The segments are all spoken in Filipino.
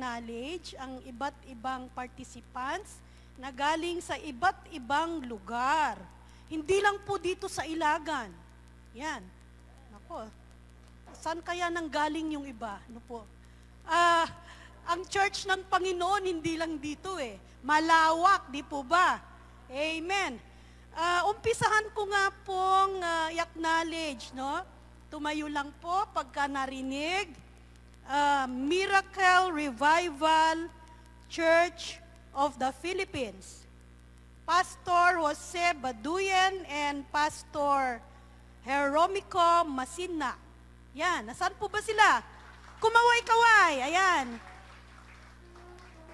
knowledge ang iba't ibang participants na galing sa iba't ibang lugar. Hindi lang po dito sa Ilagan. Yan. Nako. Saan kaya nang galing yung iba? Ano po? Ah, uh, ang church ng Panginoon hindi lang dito eh. Malawak, di po ba? Amen. Uh, umpisahan ko nga pong uh, i-acknowledge, no? Tumayo lang po pagka narinig uh, Miracle Revival Church of the Philippines. Pastor Jose Baduyan and Pastor Heromico Masina. Yan, nasaan po ba sila? Kumaway-kaway, ayan.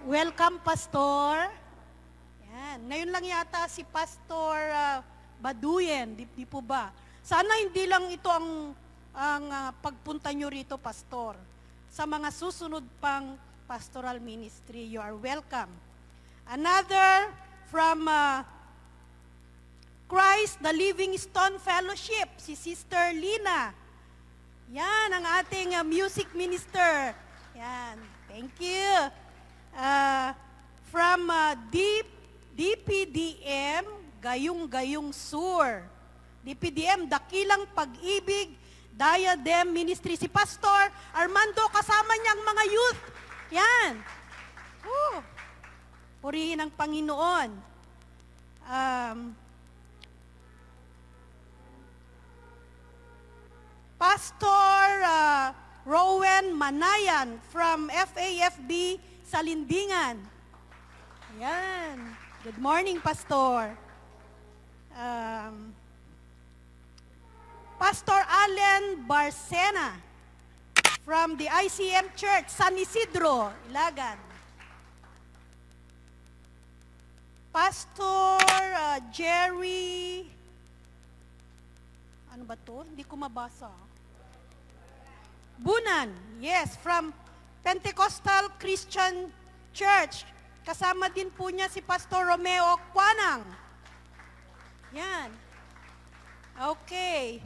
Welcome, Pastor. Yan, ngayon lang yata si Pastor uh, Baduyan, di, di po ba? Sana hindi lang ito ang, ang uh, pagpunta nyo rito, Pastor sa mga susunod pang pastoral ministry. You are welcome. Another from uh, Christ the Living Stone Fellowship, si Sister Lina. Yan ang ating uh, music minister. Yan. Thank you. Uh, from uh, D DPDM, Gayong-Gayong Sur. DPDM, Dakilang Pag-ibig Diadem Ministry. Si Pastor Armando, kasama niyang mga youth. Yan. Woo. Purihin ang Panginoon. Um, Pastor uh, Rowan Manayan from FAFB Salindingan. Yan. Good morning, Pastor. Um, Pastor Allen Barcena from the ICM Church, San Isidro, Ilagan. Pastor uh, Jerry, ano ba to? Hindi ko mabasa. Bunan, yes, from Pentecostal Christian Church. Kasama din po niya si Pastor Romeo Kwanang. Yan. Okay.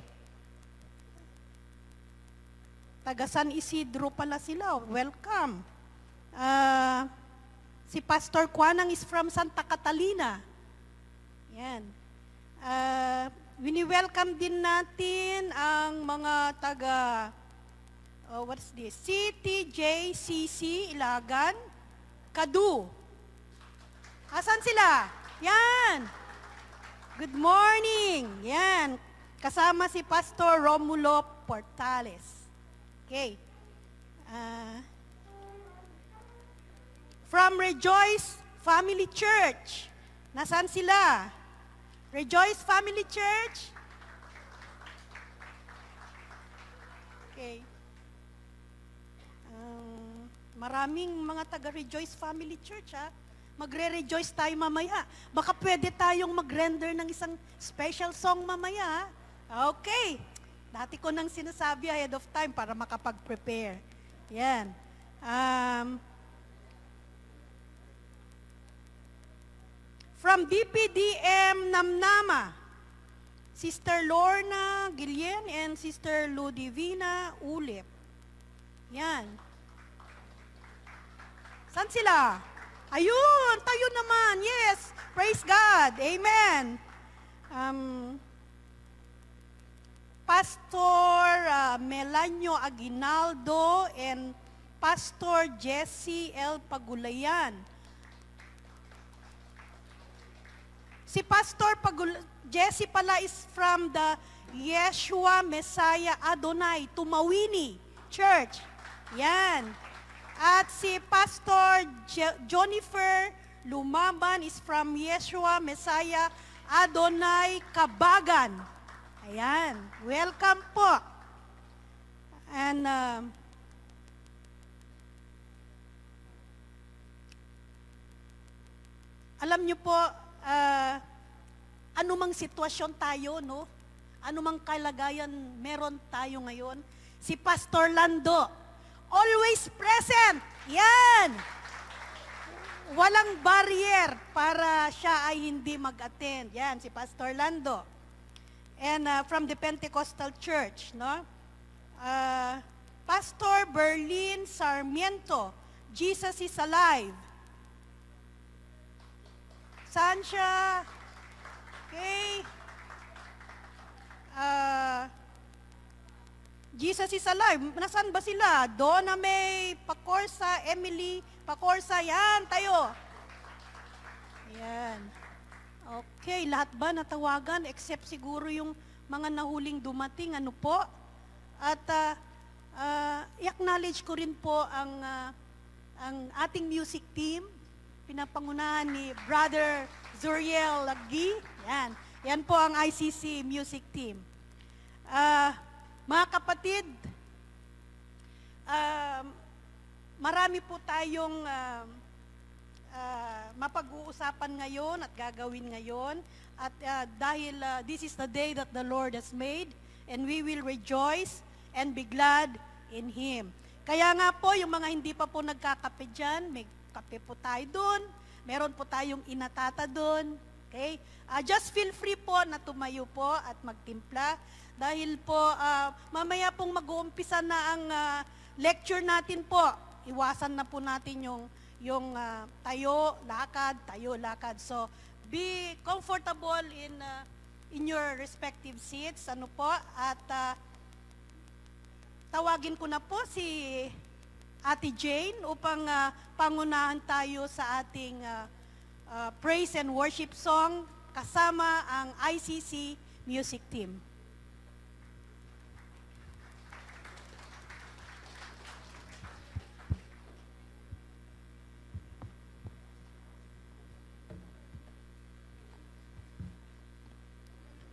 Taga San Isidro pala sila. Welcome. Uh, si Pastor Kwanang is from Santa Catalina. Yan. Uh, wini-welcome din natin ang mga taga, uh, what's this? CTJCC Ilagan, Kadu. Asan sila? Yan. Good morning. Yan. Kasama si Pastor Romulo Portales. Okay. Uh, from Rejoice Family Church. Nasaan sila? Rejoice Family Church? Okay. Um, maraming mga taga-Rejoice Family Church, ha? Magre-rejoice tayo mamaya. Baka pwede tayong mag-render ng isang special song mamaya, ha? Okay. Dati ko nang sinasabi ahead of time para makapag-prepare. Yan. Um, from BPDM Namnama, Sister Lorna Gillian and Sister Ludivina Ulip. Yan. San sila? Ayun, tayo naman. Yes. Praise God. Amen. Um, Pastor uh, Melanio Aguinaldo and Pastor Jesse L. Pagulayan. Si Pastor Pagul Jesse pala is from the Yeshua Messiah Adonai Tumawini Church. Yan. At si Pastor Je Jonifer Lumaban is from Yeshua Messiah Adonai Kabagan. Ayan. Welcome po. And um, alam niyo po, uh, anumang sitwasyon tayo, no? Anumang kalagayan meron tayo ngayon. Si Pastor Lando, always present. Yan! Walang barrier para siya ay hindi mag-attend. Yan, si Pastor Lando and uh, from the Pentecostal Church, no? Uh, Pastor Berlin Sarmiento, Jesus is alive. Saan siya? Okay. Uh, Jesus is alive. Nasaan ba sila? Donna May, Pacorsa, Emily, Pacorsa, yan, tayo. Yan. Okay, lahat ba natawagan except siguro yung mga nahuling dumating, ano po? At uh, uh, i-acknowledge ko rin po ang, uh, ang ating music team, pinapangunahan ni Brother Zuriel Lagi. Yan, yan po ang ICC music team. Uh, mga kapatid, uh, marami po tayong... Uh, uh, mapag-uusapan ngayon at gagawin ngayon. At uh, dahil uh, this is the day that the Lord has made and we will rejoice and be glad in Him. Kaya nga po, yung mga hindi pa po nagkakape dyan, may kape po tayo doon. Meron po tayong inatata doon. Okay? Uh, just feel free po na tumayo po at magtimpla. Dahil po, uh, mamaya pong mag-uumpisa na ang uh, lecture natin po. Iwasan na po natin yung yung uh, tayo, lakad, tayo, lakad. So, be comfortable in uh, in your respective seats. Ano po? At uh, tawagin ko na po si Ate Jane upang uh, pangunahan tayo sa ating uh, uh, praise and worship song kasama ang ICC music team.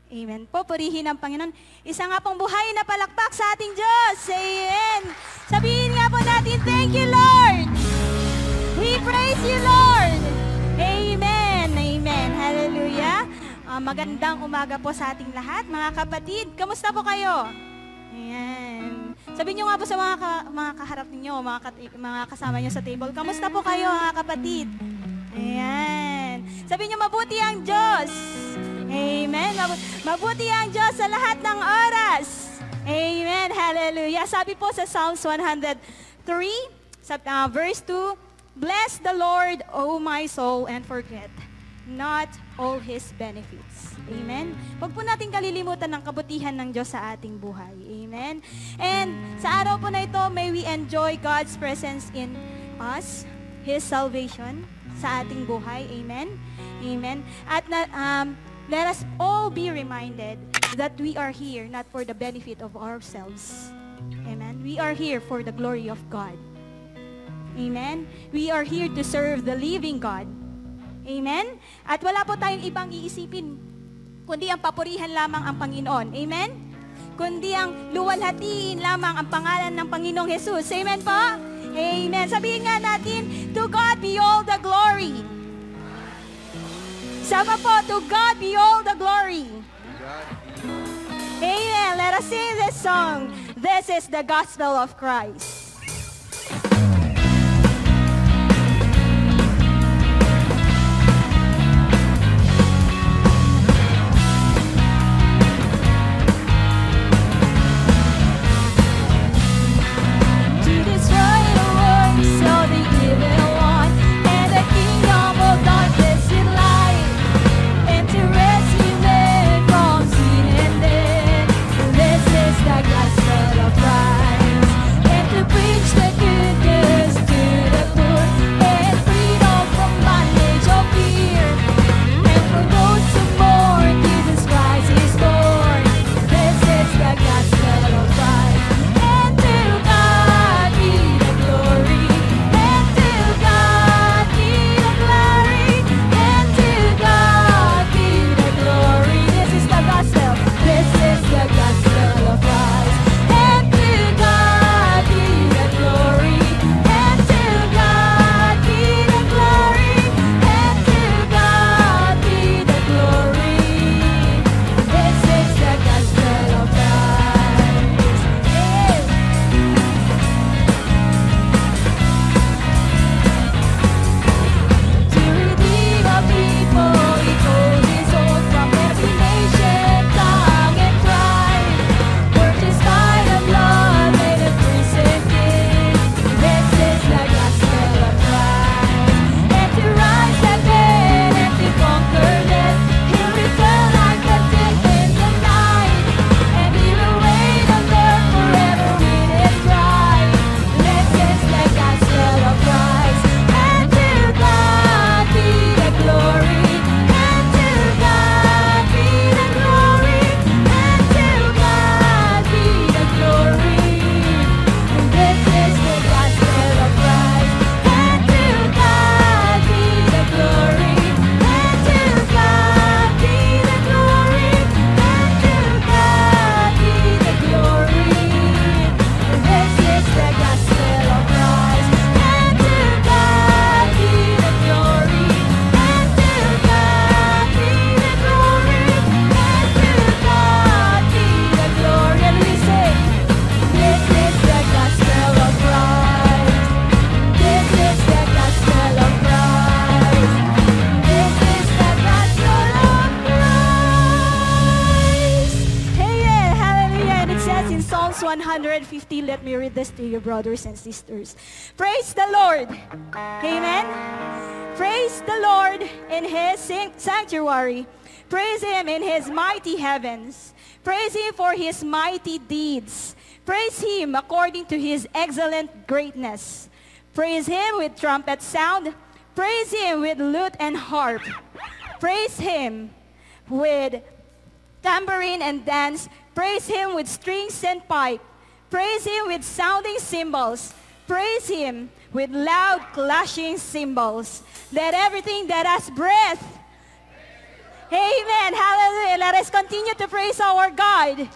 Amen po. Purihin ang Panginoon. Isa nga pong buhay na palakpak sa ating Diyos. Amen. Sabihin nga po natin, Thank you, Lord. We praise you, Lord. Amen. Amen. Hallelujah. Uh, magandang umaga po sa ating lahat. Mga kapatid, kamusta po kayo? Ayan. Sabihin nyo nga po sa mga, ka, mga kaharap ninyo, mga, ka, mga kasama nyo sa table, kamusta po kayo, mga kapatid? Ayan. Sabihin nyo, mabuti ang Diyos. Amen. Mabuti ang Diyos sa lahat ng oras. Amen. Hallelujah. Sabi po sa Psalms 103, sa, uh, verse 2, Bless the Lord, O my soul, and forget not all His benefits. Amen? Huwag po natin kalilimutan ang kabutihan ng Diyos sa ating buhay. Amen? And sa araw po na ito, may we enjoy God's presence in us, His salvation sa ating buhay. Amen? Amen? At na, um, let us all be reminded that we are here not for the benefit of ourselves. Amen. We are here for the glory of God. Amen. We are here to serve the living God. Amen. At wala po tayong ibang iisipin, kundi ang papurihan lamang ang Panginoon. Amen. Kundi ang luwalhatiin lamang ang pangalan ng Panginoong Jesus. Amen po? Amen. Sabihin nga natin, To God be all the glory. Sama po, to God be all the glory. Amen. Let us sing this song. This is the gospel of Christ. brothers and sisters. Praise the Lord. Amen. Praise the Lord in His sanctuary. Praise Him in His mighty heavens. Praise Him for His mighty deeds. Praise Him according to His excellent greatness. Praise Him with trumpet sound. Praise Him with lute and harp. Praise Him with tambourine and dance. Praise Him with strings and pipe. Praise Him with sounding cymbals. Praise Him with loud clashing cymbals. Let everything that has breath. Amen. Hallelujah. Let us continue to praise our God.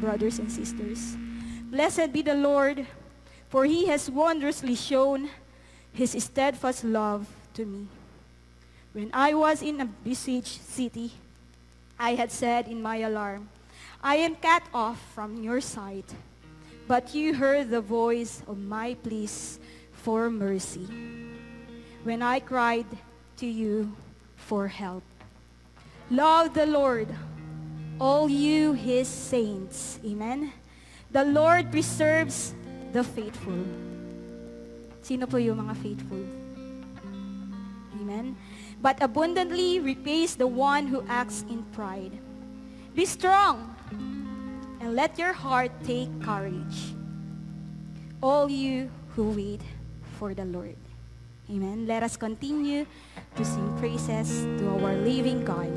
brothers and sisters. Blessed be the Lord, for he has wondrously shown his steadfast love to me. When I was in a besieged city, I had said in my alarm, I am cut off from your sight, but you heard the voice of my pleas for mercy. When I cried to you for help, love the Lord, all you his saints. Amen? The Lord preserves the faithful. Sino po yung mga faithful? Amen? But abundantly repays the one who acts in pride. Be strong and let your heart take courage. All you who wait for the Lord. Amen. Let us continue to sing praises to our living God.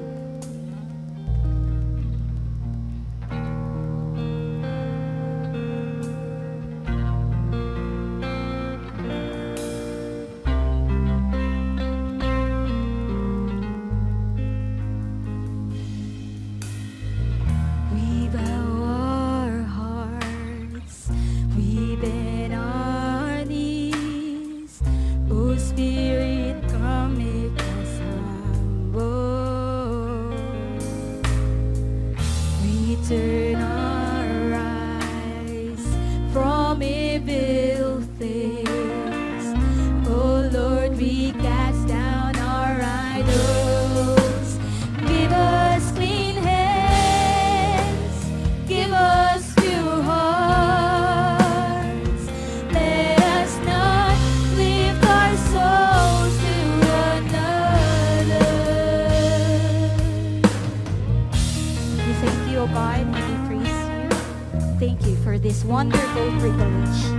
wonderful privilege.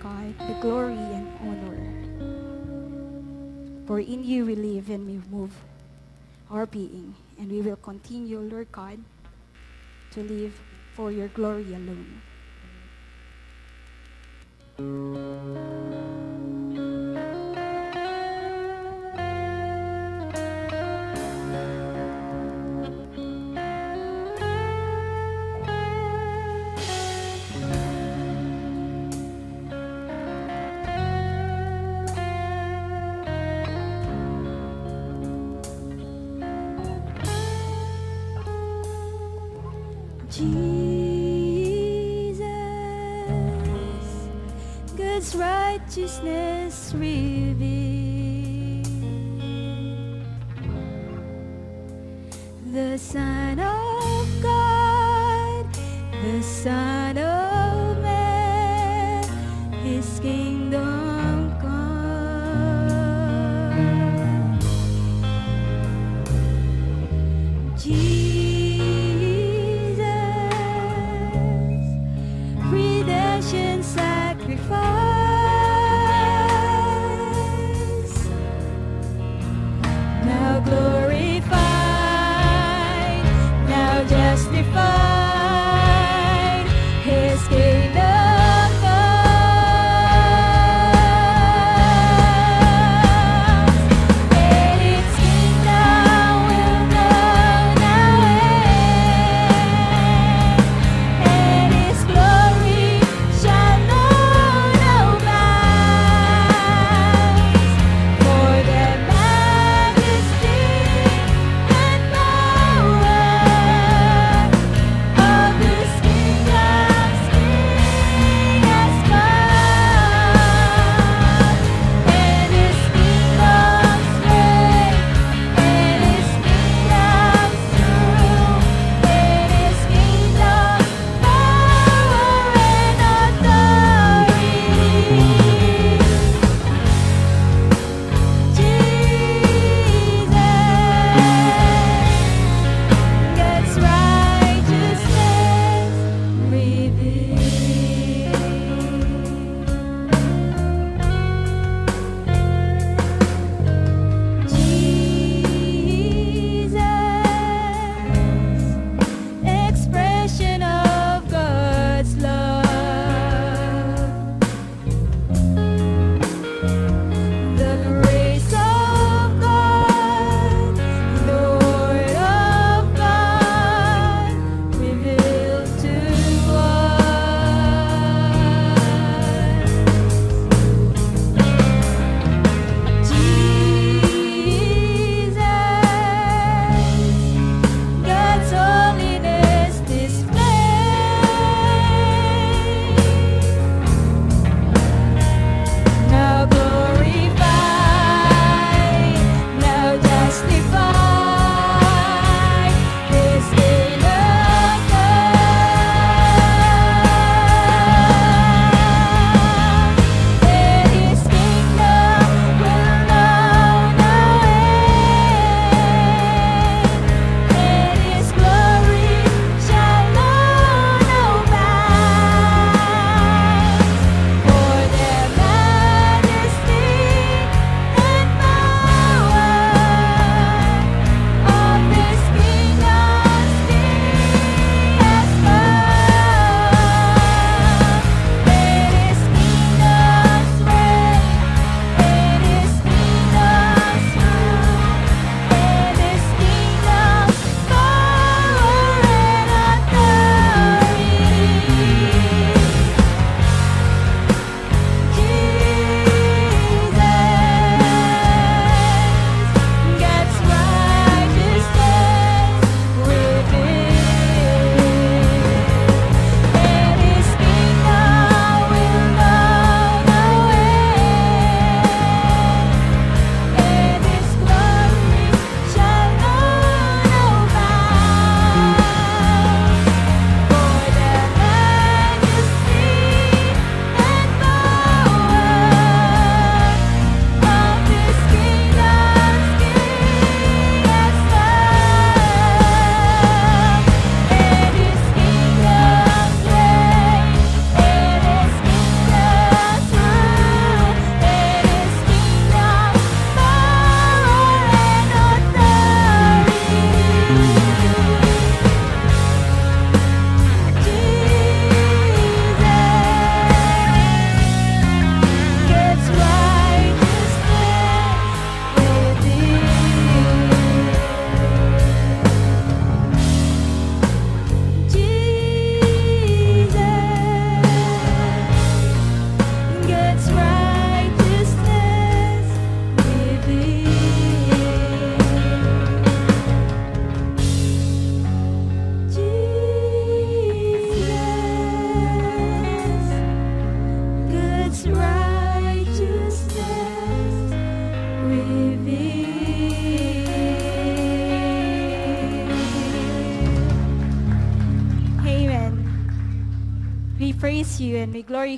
God the glory and honor. For in you we live and we move our being, and we will continue, Lord God, to live for your glory alone. righteousness revealed.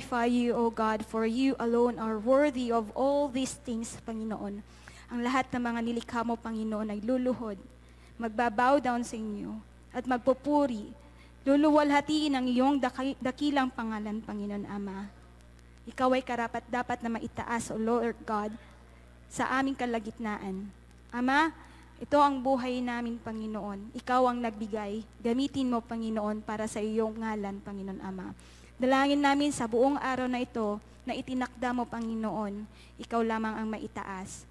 glorify you, O God, for you alone are worthy of all these things, Panginoon. Ang lahat ng mga nilikha mo, Panginoon, ay luluhod, magbabow down sa inyo, at magpupuri, luluwalhatiin ang iyong dakilang pangalan, Panginoon Ama. Ikaw ay karapat dapat na maitaas, O Lord God, sa aming kalagitnaan. Ama, ito ang buhay namin, Panginoon. Ikaw ang nagbigay. Gamitin mo, Panginoon, para sa iyong ngalan, Panginoon Ama. Dalangin namin sa buong araw na ito na itinakda mo, Panginoon, ikaw lamang ang maitaas.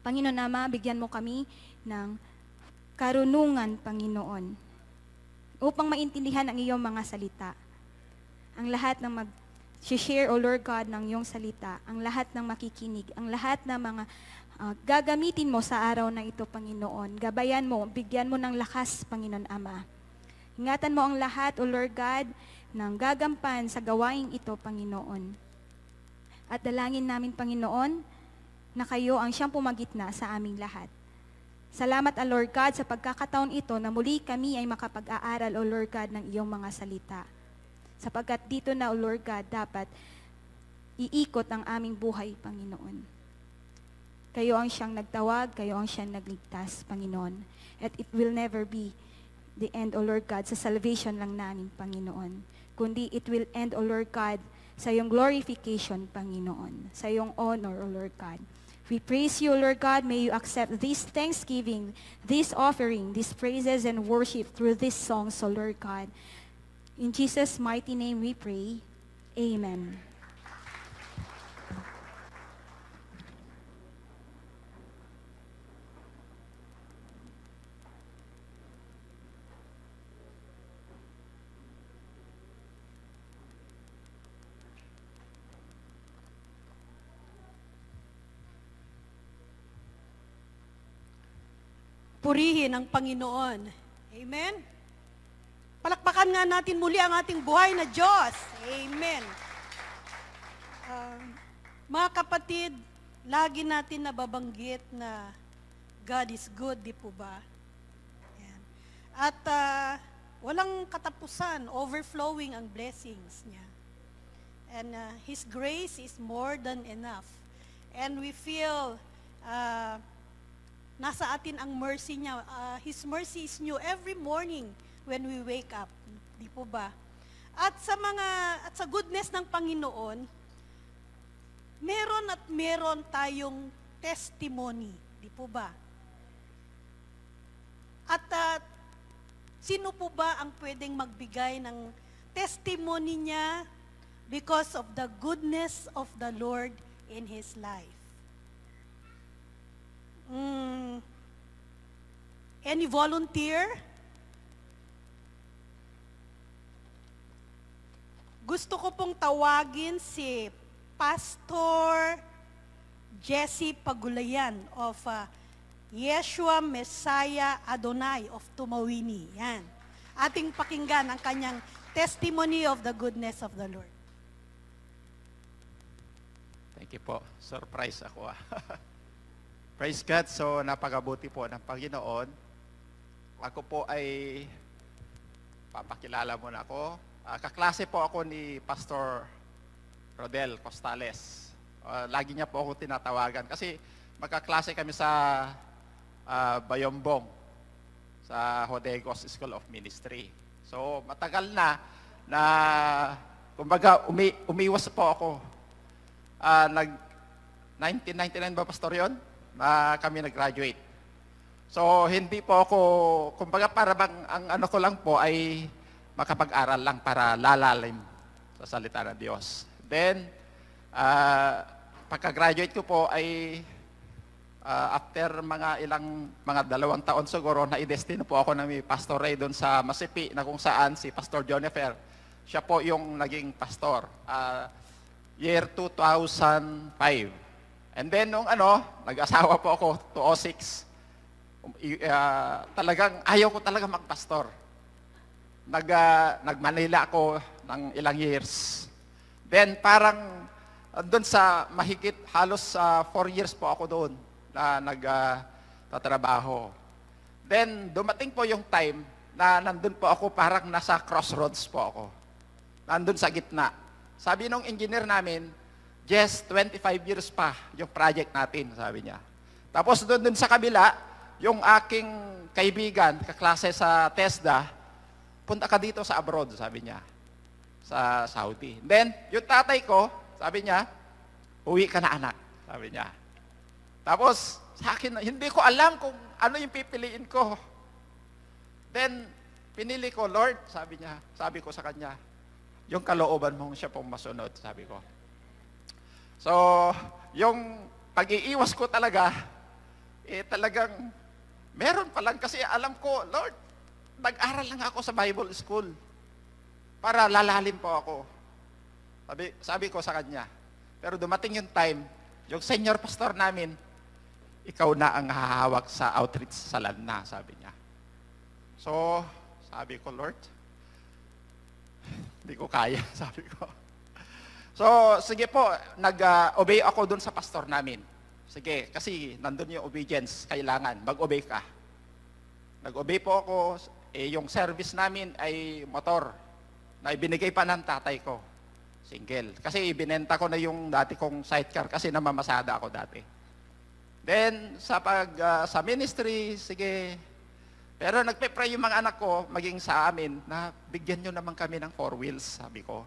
Panginoon Ama, bigyan mo kami ng karunungan, Panginoon, upang maintindihan ang iyong mga salita. Ang lahat ng mag share, O Lord God, ng iyong salita, ang lahat ng makikinig, ang lahat ng mga uh, gagamitin mo sa araw na ito, Panginoon. Gabayan mo, bigyan mo ng lakas, Panginoon Ama. Ingatan mo ang lahat, O Lord God, ng gagampan sa gawaing ito, Panginoon. At dalangin namin, Panginoon, na kayo ang siyang pumagitna sa aming lahat. Salamat, O ah, Lord God, sa pagkakataon ito na muli kami ay makapag-aaral, O Lord God, ng iyong mga salita. Sapagkat dito na, O Lord God, dapat iikot ang aming buhay, Panginoon. Kayo ang siyang nagtawag, kayo ang siyang nagligtas, Panginoon. At it will never be the end, O Lord God, sa salvation lang namin, Panginoon kundi it will end, O Lord God, sa iyong glorification, Panginoon, sa iyong honor, O Lord God. We praise you, O Lord God. May you accept this thanksgiving, this offering, these praises and worship through this song, O Lord God. In Jesus' mighty name we pray. Amen. purihin ang Panginoon. Amen? Palakpakan nga natin muli ang ating buhay na Diyos. Amen. Uh, mga kapatid, lagi natin nababanggit na God is good, di po ba? Ayan. At uh, walang katapusan, overflowing ang blessings niya. And uh, His grace is more than enough. And we feel uh, Nasa atin ang mercy niya. Uh, His mercy is new every morning when we wake up. Di po ba? At sa mga at sa goodness ng Panginoon, meron at meron tayong testimony, di po ba? At uh, sino po ba ang pwedeng magbigay ng testimony niya because of the goodness of the Lord in his life? Mm. Any volunteer? Gusto ko pong tawagin si Pastor Jesse Pagulayan of uh, Yeshua Messiah Adonai of Tumawini. Yan. Ating pakinggan ang kanyang testimony of the goodness of the Lord. Thank you po. Surprise ako ah. Praise God. So, napakabuti po ng Panginoon. Ako po ay, papakilala muna ako. Uh, kaklase po ako ni Pastor Rodel Costales. Uh, lagi niya po ako tinatawagan kasi magkaklase kami sa uh, Bayombong sa Hodegos School of Ministry. So, matagal na na kumbaga umi, umiwas po ako. Uh, nag 1999 ba pastor 'yon? na kami nag-graduate. So, hindi po ako, kumbaga para bang, ang ano ko lang po ay makapag-aral lang para lalalim sa salita ng Diyos. Then, uh, pagka-graduate ko po ay uh, after mga ilang, mga dalawang taon siguro, na idestino po ako ng Pastor Ray doon sa Masipi na kung saan si Pastor Jennifer, siya po yung naging pastor. Uh, year 2005. And then, nung ano, nag-asawa po ako, 206. Uh, ah, talagang, ayaw ko talaga magpastor. Nag, uh, ah, nag ako ng ilang years. Then, parang, uh, ah, doon sa mahigit, halos uh, four years po ako doon na nagtatrabaho. uh, Then, dumating po yung time na nandun po ako, parang nasa crossroads po ako. Nandun sa gitna. Sabi nung engineer namin, Jess, 25 years pa yung project natin, sabi niya. Tapos doon din sa kabila, yung aking kaibigan, kaklase sa TESDA, punta ka dito sa abroad, sabi niya, sa Saudi. then, yung tatay ko, sabi niya, uwi ka na anak, sabi niya. Tapos, sa akin, hindi ko alam kung ano yung pipiliin ko. Then, pinili ko, Lord, sabi niya, sabi ko sa kanya, yung kalooban mong siya pong masunod, sabi ko. So, yung pag-iiwas ko talaga, eh talagang meron pa lang kasi alam ko, Lord, nag-aral lang ako sa Bible school para lalalim po ako. Sabi, sabi ko sa kanya. Pero dumating yung time, yung senior pastor namin, ikaw na ang hahawak sa outreach sa Lanna, sabi niya. So, sabi ko, Lord, hindi ko kaya, sabi ko. So, sige po, nag-obey ako doon sa pastor namin. Sige, kasi nandun yung obedience, kailangan, mag-obey ka. Nag-obey po ako, eh, yung service namin ay motor na ibinigay pa ng tatay ko, single. Kasi ibinenta ko na yung dati kong sidecar kasi namamasada ako dati. Then, sa, pag, uh, sa ministry, sige, pero nagpe-pray yung mga anak ko, maging sa amin, na bigyan nyo naman kami ng four wheels, sabi ko.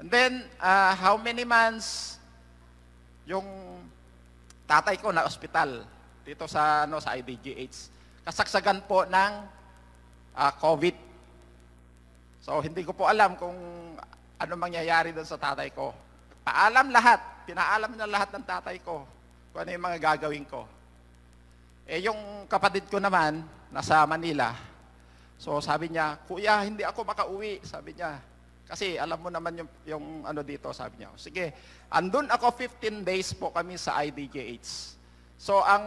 And then, uh, how many months yung tatay ko na ospital dito sa, ano, sa IDGH. Kasaksagan po ng uh, COVID. So, hindi ko po alam kung ano mangyayari doon sa tatay ko. Paalam lahat. Pinaalam na lahat ng tatay ko kung ano yung mga gagawin ko. Eh, yung kapatid ko naman, nasa Manila. So, sabi niya, Kuya, hindi ako makauwi. Sabi niya, kasi alam mo naman yung, yung ano dito, sabi niya. Sige, andun ako 15 days po kami sa IDGH. So ang,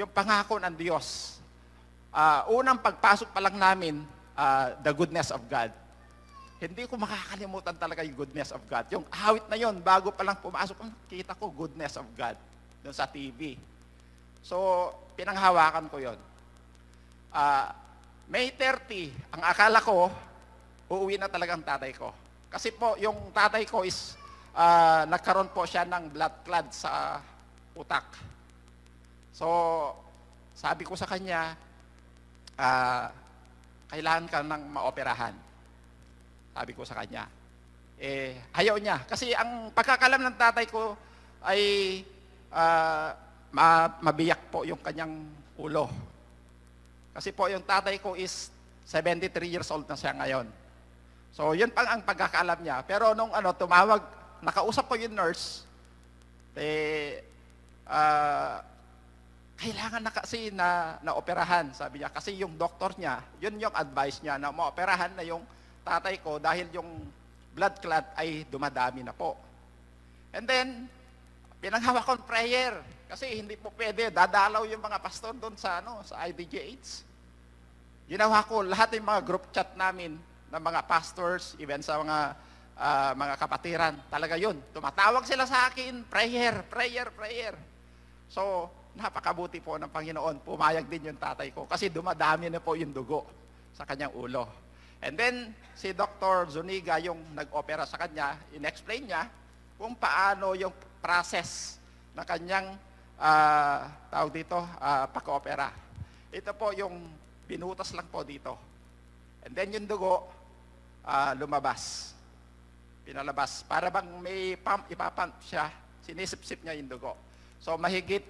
yung pangako ng Diyos, uh, unang pagpasok pa lang namin, uh, the goodness of God. Hindi ko makakalimutan talaga yung goodness of God. Yung awit na yon bago pa lang pumasok, kita ko goodness of God doon sa TV. So, pinanghawakan ko yon. Uh, ah, May 30, ang akala ko, uuwi na talaga ang tatay ko. Kasi po, yung tatay ko is, uh, nagkaroon po siya ng blood clot sa utak. So, sabi ko sa kanya, uh, kailangan ka ng maoperahan. Sabi ko sa kanya. Eh, ayaw niya. Kasi ang pagkakalam ng tatay ko ay uh, ma- mabiyak po yung kanyang ulo. Kasi po yung tatay ko is 73 years old na siya ngayon. So, yun pang ang pagkakaalam niya. Pero nung ano, tumawag, nakausap ko yung nurse, eh, uh, kailangan na kasi na, naoperahan, sabi niya. Kasi yung doktor niya, yun yung advice niya na maoperahan na yung tatay ko dahil yung blood clot ay dumadami na po. And then, pinanghawa ko prayer. Kasi hindi po pwede, dadalaw yung mga pastor doon sa, ano, sa IDGH. Ginawa ko lahat ng mga group chat namin, ng mga pastors, even sa mga uh, mga kapatiran. Talaga yun. Tumatawag sila sa akin, prayer, prayer, prayer. So, napakabuti po ng Panginoon. Pumayag din yung tatay ko kasi dumadami na po yung dugo sa kanyang ulo. And then, si Dr. Zuniga, yung nag-opera sa kanya, in-explain niya kung paano yung process na kanyang uh, tawag dito, uh, pag-opera. Ito po yung binutas lang po dito. And then yung dugo, uh, lumabas. Pinalabas. Para bang may pump, ipapump siya, sinisip-sip niya yung dugo. So mahigit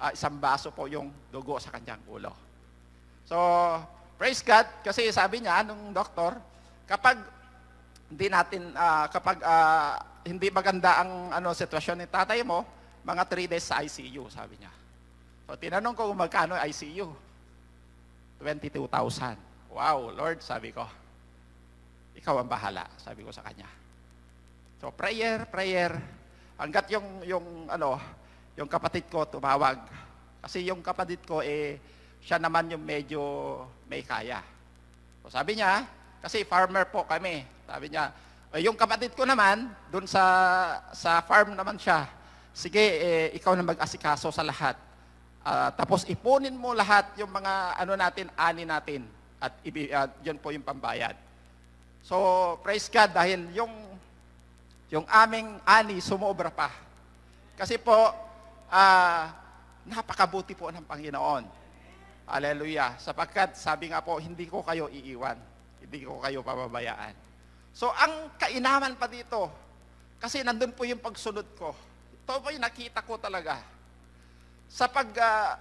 uh, isang baso po yung dugo sa kanyang ulo. So, praise God, kasi sabi niya nung doktor, kapag hindi natin, uh, kapag uh, hindi maganda ang ano, sitwasyon ni tatay mo, mga 3 days sa ICU, sabi niya. So, tinanong ko kung magkano ICU. 22,000. Wow, Lord, sabi ko. Ikaw ang bahala, sabi ko sa kanya. So prayer, prayer. Hanggat yung, yung, ano, yung kapatid ko tumawag. Kasi yung kapatid ko, eh, siya naman yung medyo may kaya. So sabi niya, kasi farmer po kami. Sabi niya, eh, yung kapatid ko naman, dun sa, sa farm naman siya. Sige, eh, ikaw na mag-asikaso sa lahat. Uh, tapos ipunin mo lahat yung mga ano natin, ani natin. At uh, yun po yung pambayad. So, praise God dahil yung, yung aming ani sumobra pa. Kasi po, uh, napakabuti po ng Panginoon. Hallelujah. Sapagkat, sabi nga po, hindi ko kayo iiwan. Hindi ko kayo pababayaan. So, ang kainaman pa dito, kasi nandun po yung pagsunod ko. Ito po yung nakita ko talaga. Sa pag, uh, ah,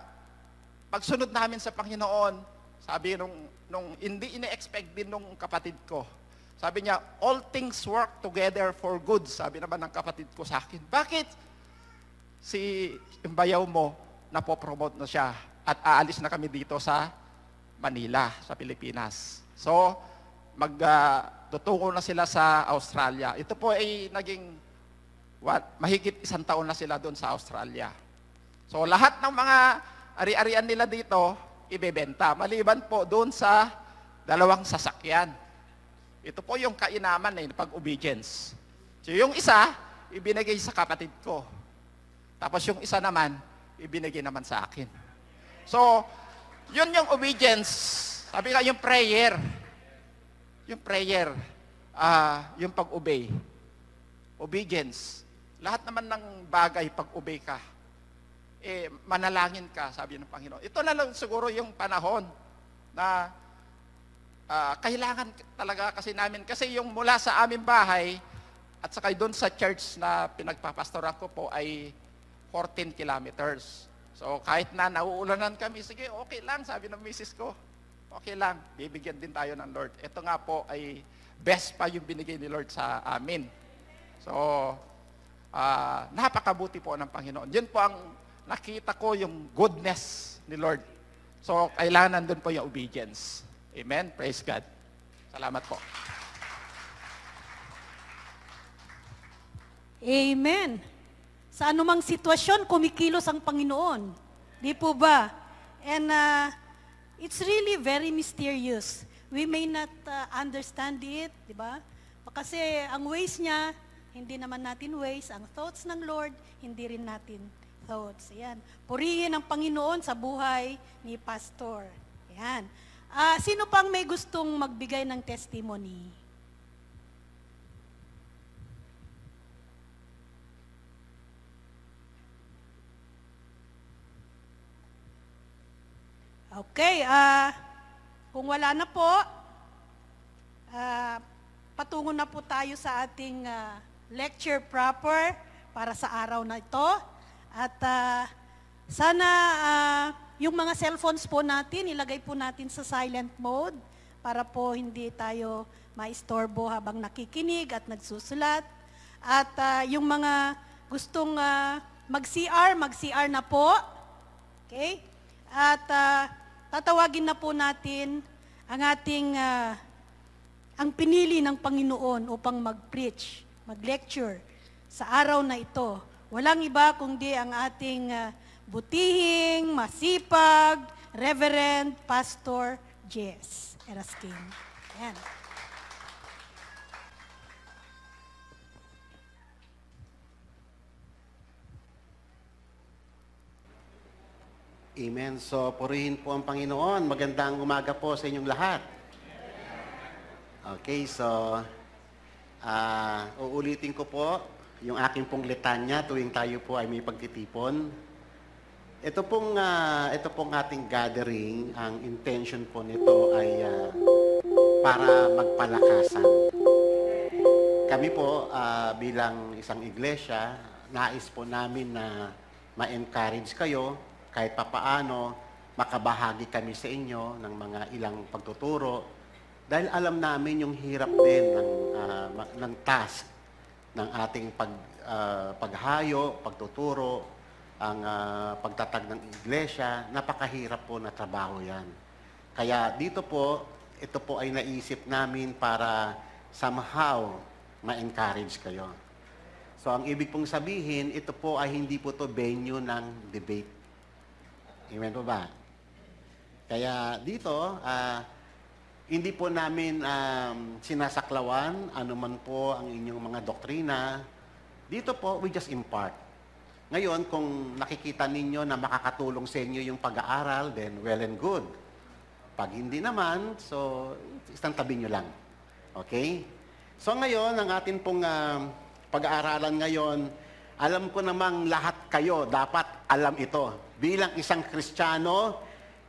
pagsunod namin sa Panginoon, sabi nung, nung hindi ine-expect din nung kapatid ko, sabi niya, all things work together for good. Sabi naman ng kapatid ko sa akin, bakit si imbayaw mo, napopromote na siya at aalis na kami dito sa Manila, sa Pilipinas. So, magtutuko ah, uh, na sila sa Australia. Ito po ay naging what, mahigit isang taon na sila doon sa Australia. So, lahat ng mga ari-arian nila dito, ibebenta. Maliban po doon sa dalawang sasakyan. Ito po yung kainaman eh, pag-obedience. So yung isa, ibinigay sa kapatid ko. Tapos yung isa naman, ibinigay naman sa akin. So, yun yung obedience. Sabi ka, yung prayer. Yung prayer. Uh, yung pag-obey. Obedience. Lahat naman ng bagay, pag-obey ka. Eh, manalangin ka, sabi ng Panginoon. Ito na lang siguro yung panahon na uh, kailangan talaga kasi namin, kasi yung mula sa aming bahay, at saka doon sa church na pinagpapastoran ko po ay 14 kilometers. So kahit na nauulanan kami, sige, okay lang, sabi ng misis ko. Okay lang, bibigyan din tayo ng Lord. Ito nga po ay best pa yung binigay ni Lord sa amin. So, uh, napakabuti po ng Panginoon. Yun po ang nakita ko yung goodness ni Lord. So, kailangan nandun po yung obedience. Amen? Praise God. Salamat po. Amen. Sa anumang sitwasyon, kumikilos ang Panginoon. Di po ba? And uh, it's really very mysterious. We may not uh, understand it, di ba? Kasi ang ways niya, hindi naman natin ways. Ang thoughts ng Lord, hindi rin natin thoughts. Ayan. Purihin ang Panginoon sa buhay ni Pastor. Ayan. Uh, sino pang may gustong magbigay ng testimony? Okay, uh, kung wala na po, uh, patungo na po tayo sa ating uh, lecture proper para sa araw na ito. At uh, sana uh, yung mga cellphones po natin, ilagay po natin sa silent mode para po hindi tayo maistorbo habang nakikinig at nagsusulat. At uh, yung mga gustong uh, ah, mag-CR, mag-CR na po. Okay? At uh, tatawagin na po natin ang ating uh, ang pinili ng Panginoon upang mag-preach, mag-lecture sa araw na ito. Walang iba kundi ang ating uh, butihing, masipag, Reverend Pastor Jess Erastin. Ayan. Amen. So, purihin po ang Panginoon. Magandang umaga po sa inyong lahat. Okay, so, uh, uulitin ko po yung aking pong litanya tuwing tayo po ay may pagtitipon. Ito pong, uh, ito pong ating gathering, ang intention po nito ay uh, para magpalakasan. Kami po uh, bilang isang iglesia, nais po namin na ma-encourage kayo kahit papaano, makabahagi kami sa inyo ng mga ilang pagtuturo dahil alam namin yung hirap din ng, uh, ng task ng ating pag, uh, paghayo, pagtuturo, ang uh, pagtatag ng iglesia, napakahirap po na trabaho yan. Kaya dito po, ito po ay naisip namin para somehow ma-encourage kayo. So ang ibig pong sabihin, ito po ay hindi po to venue ng debate. Amen po ba? Kaya dito, uh, hindi po namin um, sinasaklawan anuman po ang inyong mga doktrina. Dito po, we just impart. Ngayon, kung nakikita ninyo na makakatulong sa inyo yung pag-aaral, then well and good. Pag hindi naman, so isang tabi nyo lang. Okay? So ngayon, ang atin pong uh, pag-aaralan ngayon, alam ko namang lahat kayo dapat alam ito. Bilang isang Kristiyano,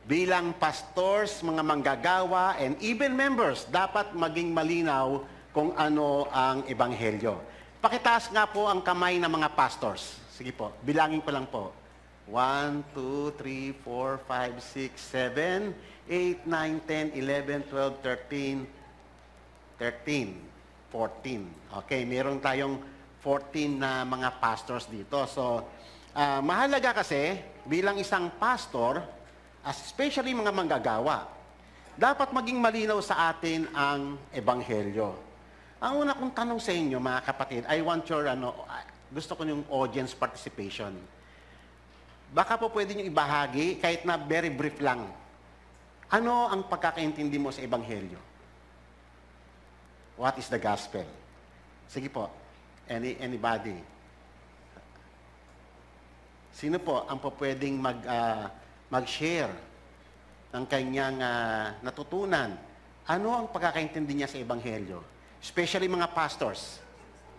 bilang pastors, mga manggagawa, and even members, dapat maging malinaw kung ano ang ebanghelyo. Pakitaas nga po ang kamay ng mga pastors. Sige po, bilangin pa lang po. 1, 2, 3, 4, 5, 6, 7, 8, 9, 10, 11, 12, 13, 13, 14. Okay, meron tayong 14 na mga pastors dito. So, uh, mahalaga kasi bilang isang pastor, especially mga manggagawa, dapat maging malinaw sa atin ang ebanghelyo. Ang una kong tanong sa inyo, mga kapatid, I want your, ano, gusto ko yung audience participation. Baka po pwede nyo ibahagi, kahit na very brief lang. Ano ang pagkakaintindi mo sa Ebanghelyo? What is the gospel? Sige po, any, anybody. Sino po ang po pwedeng mag, uh, mag-share ng kanyang uh, natutunan? Ano ang pagkakaintindi niya sa Ebanghelyo? Especially mga pastors.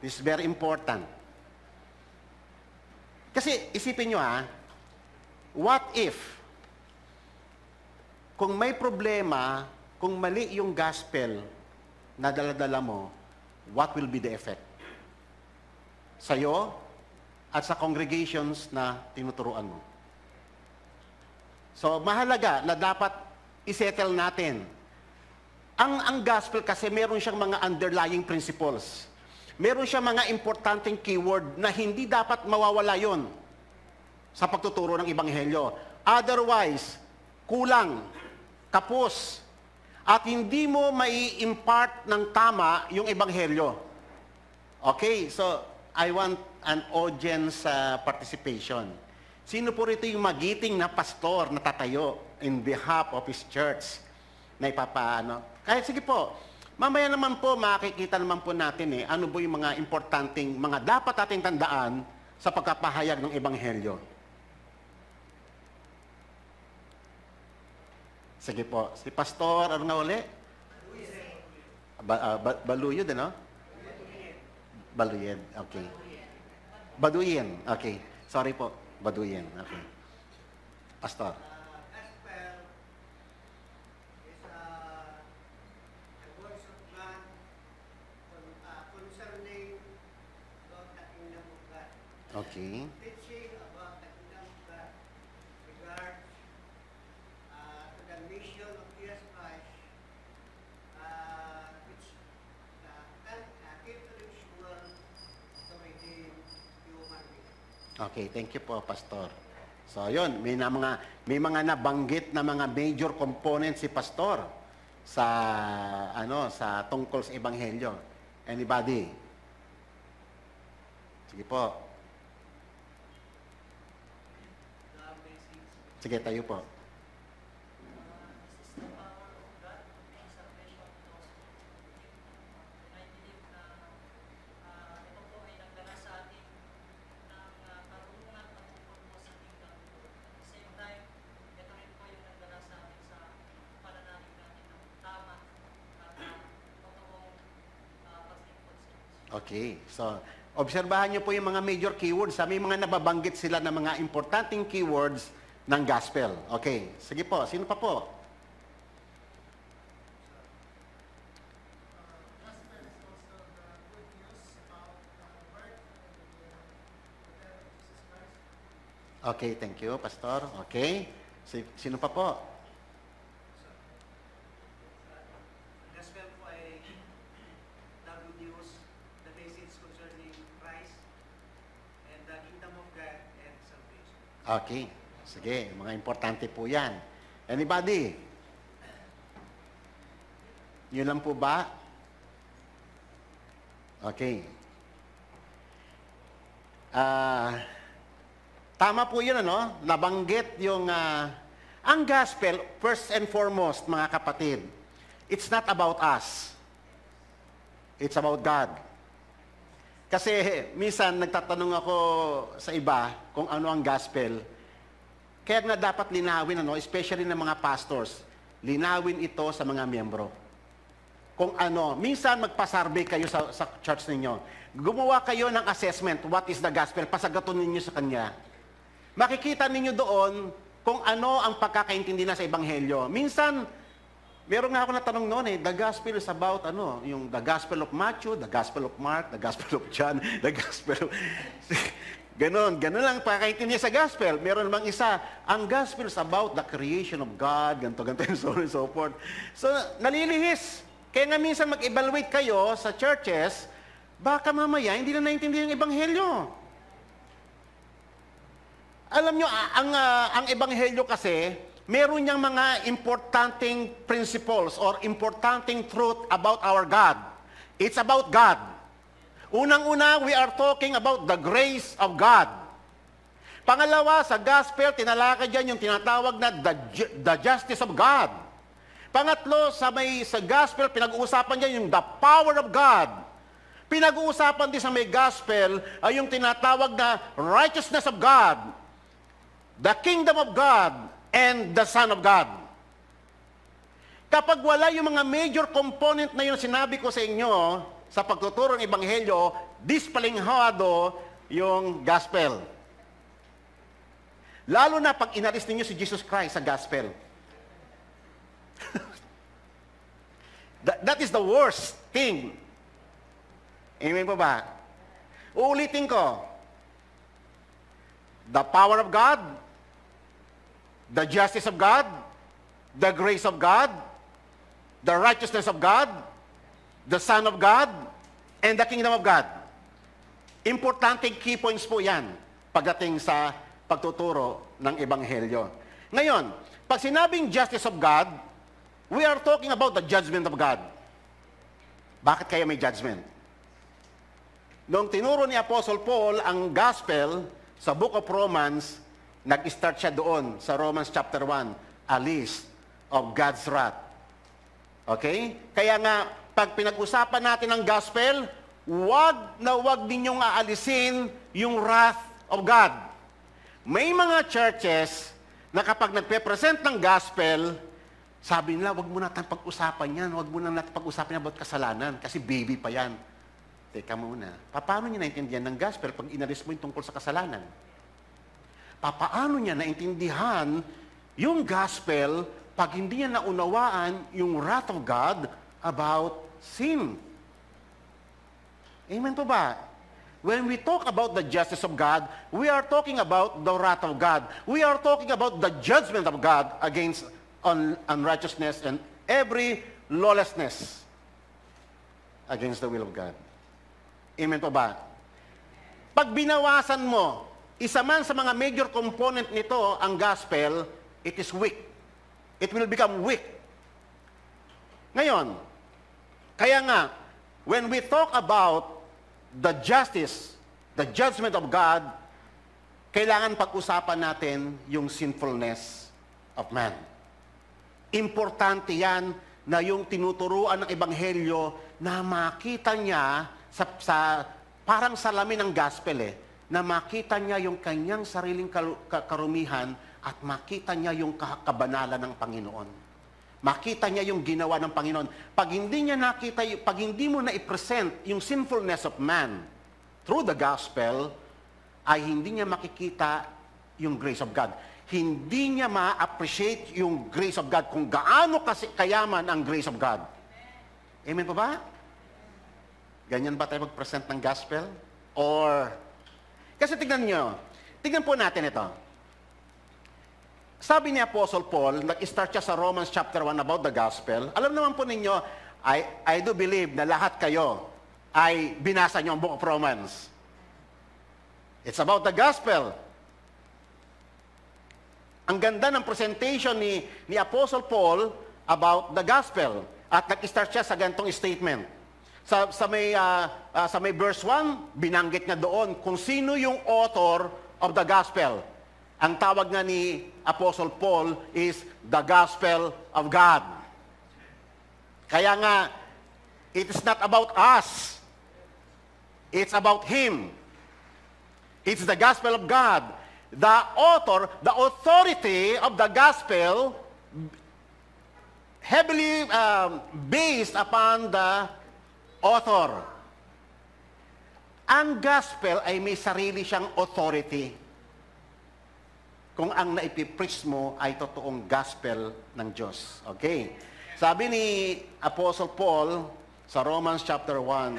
This is very important. Kasi isipin nyo ha, what if, kung may problema, kung mali yung gospel na daladala mo, what will be the effect? Sa'yo at sa congregations na tinuturuan mo. So, mahalaga na dapat isettle natin. Ang, ang gospel kasi meron siyang mga underlying principles meron siya mga importanteng keyword na hindi dapat mawawala yon sa pagtuturo ng Ibanghelyo. Otherwise, kulang, kapos, at hindi mo mai impart ng tama yung Ibanghelyo. Okay, so I want an audience uh, participation. Sino po rito yung magiting na pastor na tatayo in behalf of his church na ipapaano? Kaya sige po, Mamaya naman po, makikita naman po natin eh, ano po yung mga importanteng, mga dapat ating tandaan sa pagkapahayag ng Ebanghelyo. Sige po, si Pastor, ano nga uli? Ba, uh, ba, baluyod, ano? Baluyed, okay. Baduyen, okay. Sorry po, Baduyen, okay. Pastor. Okay. Teaching about the kingdom of the mission of Jesus uh, which uh, came to this world to redeem human beings. Okay, thank you po, Pastor. So, yun, may, na mga, may mga nabanggit na mga major components si Pastor sa, ano, sa tungkol sa Ebanghelyo. Anybody? Sige po. Sige, tayo po. Okay. So, obserbahan niyo po yung mga major keywords. Sa may mga nababanggit sila ng mga importanteng keywords ng gospel. Okay. Sige po. Sino pa po? Okay, thank you, Pastor. Okay. Sino pa po? Gospel po ay the the message concerning Christ and the kingdom of God and Okay. Sige, mga importante po yan. Anybody? Yun lang po ba? Okay. Uh, tama po yun, ano? Nabanggit yung... Uh, ang gospel, first and foremost, mga kapatid, it's not about us. It's about God. Kasi minsan nagtatanong ako sa iba kung ano ang gospel. Kaya nga dapat linawin, ano, especially ng mga pastors, linawin ito sa mga miyembro. Kung ano, minsan magpasurvey kayo sa, sa church ninyo. Gumawa kayo ng assessment, what is the gospel, pasagaton ninyo sa kanya. Makikita ninyo doon kung ano ang pagkakaintindi na sa Ebanghelyo. Minsan, meron nga ako na tanong noon eh, the gospel is about ano, yung the gospel of Matthew, the gospel of Mark, the gospel of John, the gospel of... Ganon, ganon lang pakakaintindi niya sa gospel. Meron namang isa, ang gospel is about the creation of God, ganto ganto and so on and so forth. So, nalilihis. Kaya nga minsan mag-evaluate kayo sa churches, baka mamaya hindi na naintindihan yung ebanghelyo. Alam nyo, ang, uh, ang ebanghelyo kasi, meron niyang mga importanting principles or importanting truth about our God. It's about God. Unang-una, we are talking about the grace of God. Pangalawa, sa gospel, tinalakay dyan yung tinatawag na the, the justice of God. Pangatlo, sa, may, sa gospel, pinag-uusapan dyan yung the power of God. Pinag-uusapan din sa may gospel ay yung tinatawag na righteousness of God, the kingdom of God, and the Son of God. Kapag wala yung mga major component na yun sinabi ko sa inyo, sa pagtuturo ng Ebanghelyo, dispalinghado yung gospel. Lalo na pag inalis ninyo si Jesus Christ sa gospel. that, that is the worst thing. Amen po ba? Uulitin ko. The power of God, the justice of God, the grace of God, the righteousness of God, the Son of God, and the Kingdom of God. Importante key points po yan pagdating sa pagtuturo ng Ebanghelyo. Ngayon, pag sinabing justice of God, we are talking about the judgment of God. Bakit kaya may judgment? Noong tinuro ni Apostle Paul ang gospel sa Book of Romans, nag-start siya doon sa Romans chapter 1, a list of God's wrath. Okay? Kaya nga, pag pinag-usapan natin ang gospel, wag na wag ninyong aalisin yung wrath of God. May mga churches na kapag nagpe-present ng gospel, sabi nila, wag mo natin pag-usapan yan, wag mo na natin pag-usapan yan about kasalanan, kasi baby pa yan. Teka muna, paano niya naintindihan ng gospel pag inalis mo yung tungkol sa kasalanan? Paano niya naintindihan yung gospel pag hindi niya naunawaan yung wrath of God about sin. Amen po ba? When we talk about the justice of God, we are talking about the wrath of God. We are talking about the judgment of God against un unrighteousness and every lawlessness against the will of God. Amen po ba? Pag binawasan mo, isa man sa mga major component nito, ang gospel, it is weak. It will become weak. Ngayon, kaya nga, when we talk about the justice, the judgment of God, kailangan pag-usapan natin yung sinfulness of man. Importante yan na yung tinuturuan ng Ebanghelyo na makita niya sa, sa parang salamin ng gospel eh, na makita niya yung kanyang sariling karumihan at makita niya yung kabanalan ng Panginoon. Makita niya yung ginawa ng Panginoon. Pag hindi niya nakita, pag hindi mo na i-present yung sinfulness of man through the gospel, ay hindi niya makikita yung grace of God. Hindi niya ma-appreciate yung grace of God kung gaano kasi kayaman ang grace of God. Amen pa ba? Ganyan ba tayo mag-present ng gospel? Or, kasi tignan niyo, tignan po natin ito. Sabi ni Apostle Paul, nag-start siya sa Romans chapter 1 about the gospel. Alam naman po ninyo, I, I do believe na lahat kayo ay binasa niyo ang Book of Romans. It's about the gospel. Ang ganda ng presentation ni, ni Apostle Paul about the gospel. At nag-start siya sa gantong statement. Sa, sa, may, uh, uh, sa may verse 1, binanggit niya doon kung sino yung author of the gospel. Ang tawag nga ni Apostle Paul is the gospel of God. Kaya nga, it is not about us. It's about Him. It's the gospel of God. The author, the authority of the gospel heavily um, based upon the author. Ang gospel ay may sarili siyang authority kung ang naipipreach mo ay totoong gospel ng Diyos. Okay? Sabi ni Apostle Paul sa Romans chapter 1,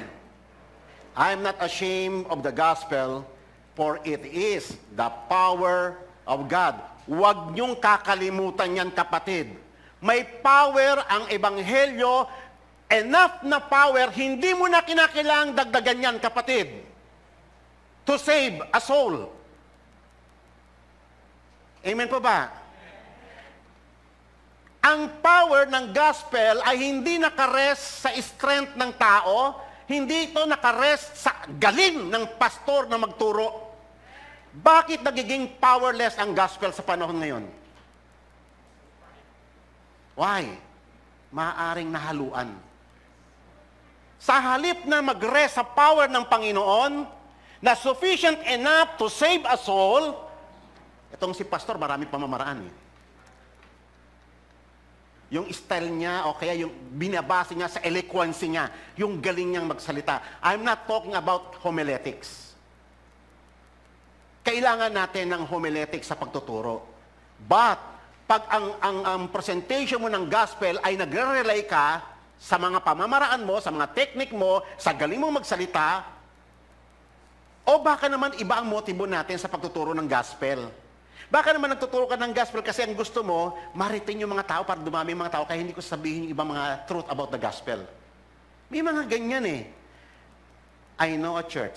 I am not ashamed of the gospel, for it is the power of God. Huwag niyong kakalimutan yan, kapatid. May power ang ebanghelyo, enough na power, hindi mo na kinakailangang dagdagan yan, kapatid, to save a soul. Amen po ba? Ang power ng gospel ay hindi nakarest sa strength ng tao, hindi ito nakarest sa galing ng pastor na magturo. Bakit nagiging powerless ang gospel sa panahon ngayon? Why? Maaring nahaluan. Sa halip na mag-rest sa power ng Panginoon, na sufficient enough to save a soul, Itong si pastor, marami pamamaraan eh. Yung style niya o kaya yung binabase niya sa eloquence niya, yung galing niyang magsalita. I'm not talking about homiletics. Kailangan natin ng homiletics sa pagtuturo. But, pag ang, ang, ang presentation mo ng gospel ay nagre-relay ka sa mga pamamaraan mo, sa mga technique mo, sa galing mong magsalita, o baka naman iba ang motibo natin sa pagtuturo ng gospel. Baka naman nagtuturo ka ng gospel kasi ang gusto mo, maritin yung mga tao para dumami yung mga tao kaya hindi ko sabihin yung ibang mga truth about the gospel. May mga ganyan eh. I know a church,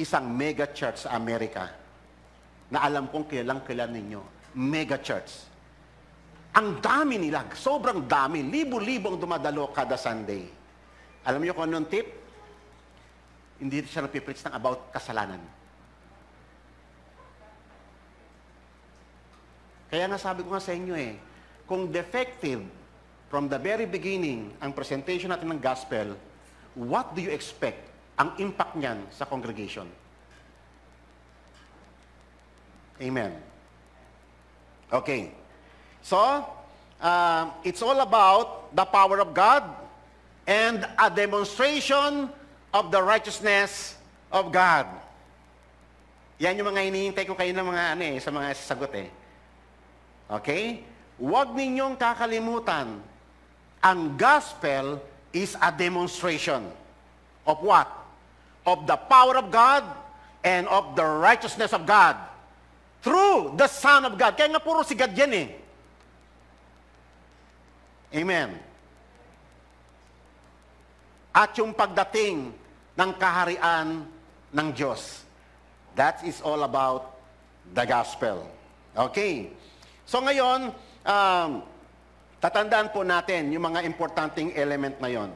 isang mega church sa Amerika na alam kong kilalang kilala ninyo. Mega church. Ang dami nila, sobrang dami, libo-libo ang dumadalo kada Sunday. Alam niyo kung anong tip? Hindi siya napipreach ng about kasalanan Kaya nga sabi ko nga sa inyo eh, kung defective from the very beginning ang presentation natin ng gospel, what do you expect ang impact niyan sa congregation? Amen. Okay. So, uh, it's all about the power of God and a demonstration of the righteousness of God. Yan yung mga hinihintay ko kayo ng mga ano eh, sa mga sasagot eh. Okay? Huwag ninyong kakalimutan, ang gospel is a demonstration of what? Of the power of God and of the righteousness of God. Through the Son of God. Kaya nga puro si God yan eh. Amen. At yung pagdating ng kaharian ng Diyos. That is all about the gospel. Okay. So ngayon, um, tatandaan po natin yung mga importanteng element na yon.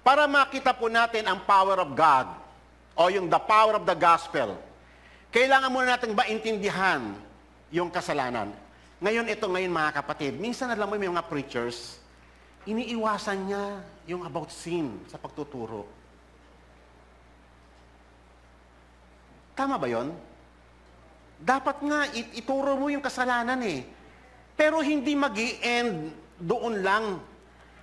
Para makita po natin ang power of God o yung the power of the gospel, kailangan muna natin maintindihan yung kasalanan. Ngayon ito ngayon mga kapatid, minsan alam mo yung mga preachers, iniiwasan niya yung about sin sa pagtuturo. Tama ba yon? Dapat nga it ituro mo yung kasalanan eh. Pero hindi mag end doon lang.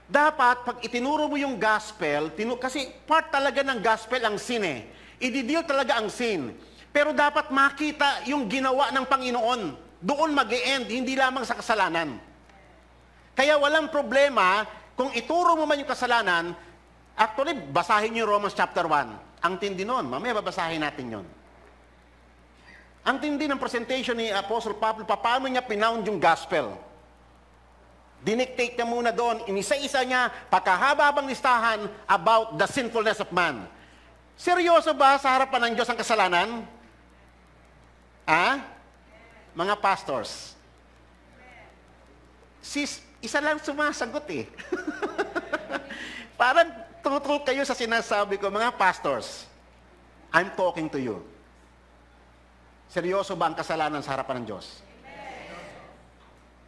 Dapat, pag itinuro mo yung gospel, tinu- kasi part talaga ng gospel ang sin eh. Idideal talaga ang sin. Pero dapat makita yung ginawa ng Panginoon. Doon mag end hindi lamang sa kasalanan. Kaya walang problema kung ituro mo man yung kasalanan, actually, basahin yung Romans chapter 1. Ang tindi noon, mamaya babasahin natin yon. Ang tindi ng presentation ni Apostle Pablo, paano niya pinound yung gospel? Dinictate niya muna doon, inisa-isa niya, pagkahababang listahan about the sinfulness of man. Seryoso ba sa harapan ng Diyos ang kasalanan? Ah? Mga pastors. Sis, isa lang sumasagot eh. Parang tutul kayo sa sinasabi ko, mga pastors. I'm talking to you. Seryoso ba ang kasalanan sa harapan ng Diyos?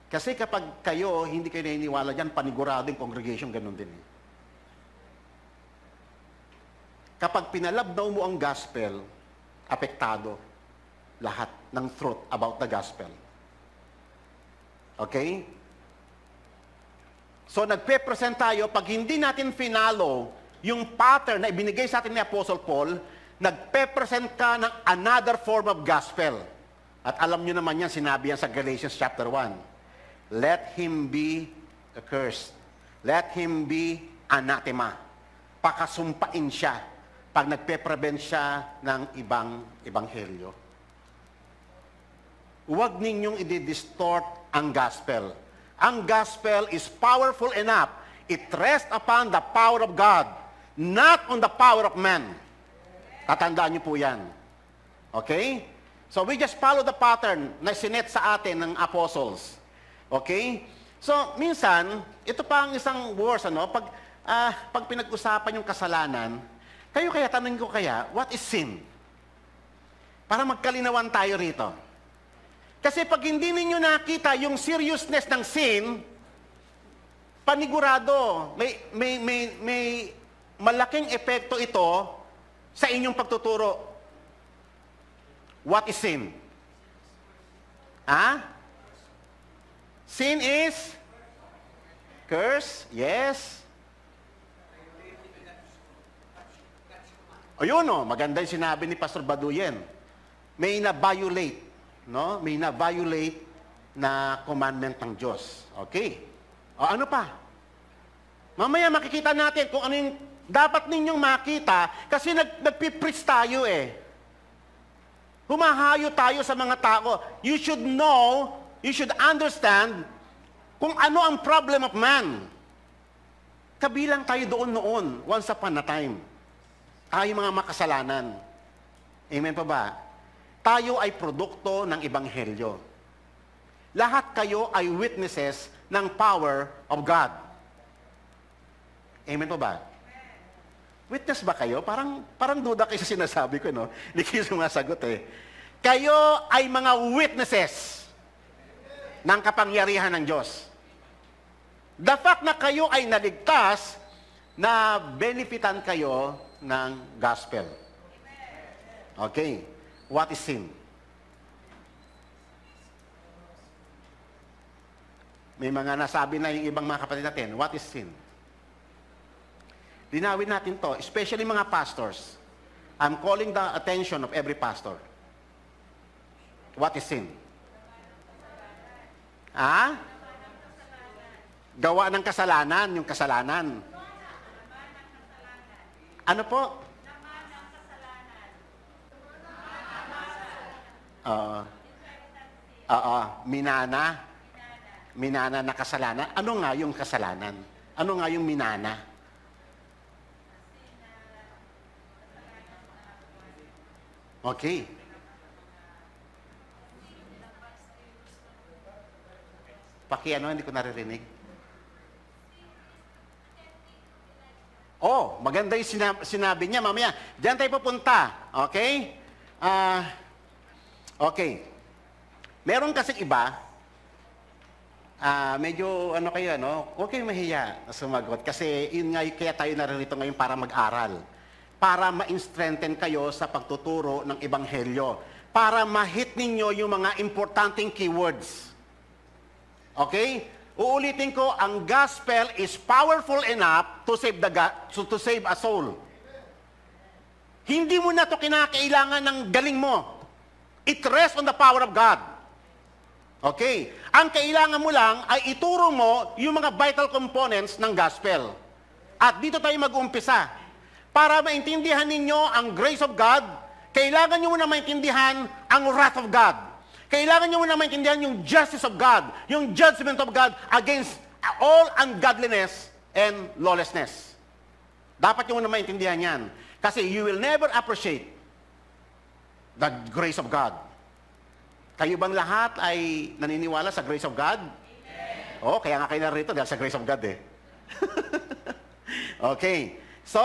Kasi kapag kayo, hindi kayo naniniwala dyan, panigurado yung congregation, ganun din. Eh. Kapag pinalabdaw mo ang gospel, apektado lahat ng truth about the gospel. Okay? So nagpe-present tayo, pag hindi natin finalo yung pattern na ibinigay sa atin ni Apostle Paul, nagpe-present ka ng another form of gospel. At alam nyo naman yan, sinabi yan sa Galatians chapter 1. Let him be accursed. Let him be anathema. Pakasumpain siya pag nagpe-prevent siya ng ibang ebanghelyo. Huwag ninyong i-distort ang gospel. Ang gospel is powerful enough. It rests upon the power of God, not on the power of man. Tatandaan niyo po yan. Okay? So we just follow the pattern na sinet sa atin ng apostles. Okay? So minsan, ito pa ang isang words, ano? Pag, uh, pag pinag-usapan yung kasalanan, kayo kaya, tanong ko kaya, what is sin? Para magkalinawan tayo rito. Kasi pag hindi ninyo nakita yung seriousness ng sin, panigurado, may, may, may, may malaking epekto ito sa inyong pagtuturo, what is sin? Ah? Sin is curse, yes. O yun o, oh, maganda yung sinabi ni Pastor Baduyen. May na-violate, no? May na-violate na commandment ng Diyos. Okay. O ano pa? Mamaya makikita natin kung ano yung dapat ninyong makita kasi nag, nagpipreach tayo eh. Humahayo tayo sa mga tao. You should know, you should understand kung ano ang problem of man. Kabilang tayo doon noon, once upon a time. Tayo mga makasalanan. Amen pa ba? Tayo ay produkto ng Ebanghelyo. Lahat kayo ay witnesses ng power of God. Amen pa ba? Witness ba kayo? Parang, parang duda kayo sa sinasabi ko, no? Hindi kayo sumasagot eh. Kayo ay mga witnesses ng kapangyarihan ng Diyos. The fact na kayo ay naligtas, na benefitan kayo ng gospel. Okay. What is sin? May mga nasabi na yung ibang mga kapatid natin, what is sin? Dinawin natin to, especially mga pastors. I'm calling the attention of every pastor. What is sin? Ha? Gawa ng kasalanan, yung kasalanan. Ano po? Oo. Uh, Oo, uh, minana. Minana na kasalanan. Ano nga yung kasalanan? Ano nga yung minana? Okay. Paki ano, ah, hindi ko naririnig. Oh, maganda yung sinab sinabi niya mamaya. Diyan tayo pupunta. Okay? Uh, okay. Meron kasi iba, uh, medyo ano kayo, ano, okay mahiya na sumagot. Kasi yun nga, kaya tayo naririto ngayon para mag-aral para ma-strengthen kayo sa pagtuturo ng Ebanghelyo. Para ma-hit ninyo yung mga importanting keywords. Okay? Uulitin ko, ang gospel is powerful enough to save, the so to save a soul. Hindi mo na to kinakailangan ng galing mo. It rests on the power of God. Okay? Ang kailangan mo lang ay ituro mo yung mga vital components ng gospel. At dito tayo mag-umpisa para maintindihan ninyo ang grace of God, kailangan nyo muna maintindihan ang wrath of God. Kailangan nyo muna maintindihan yung justice of God, yung judgment of God against all ungodliness and lawlessness. Dapat nyo muna maintindihan yan. Kasi you will never appreciate the grace of God. Kayo bang lahat ay naniniwala sa grace of God? Amen. Oh, kaya nga kayo narito dahil sa grace of God eh. okay. So,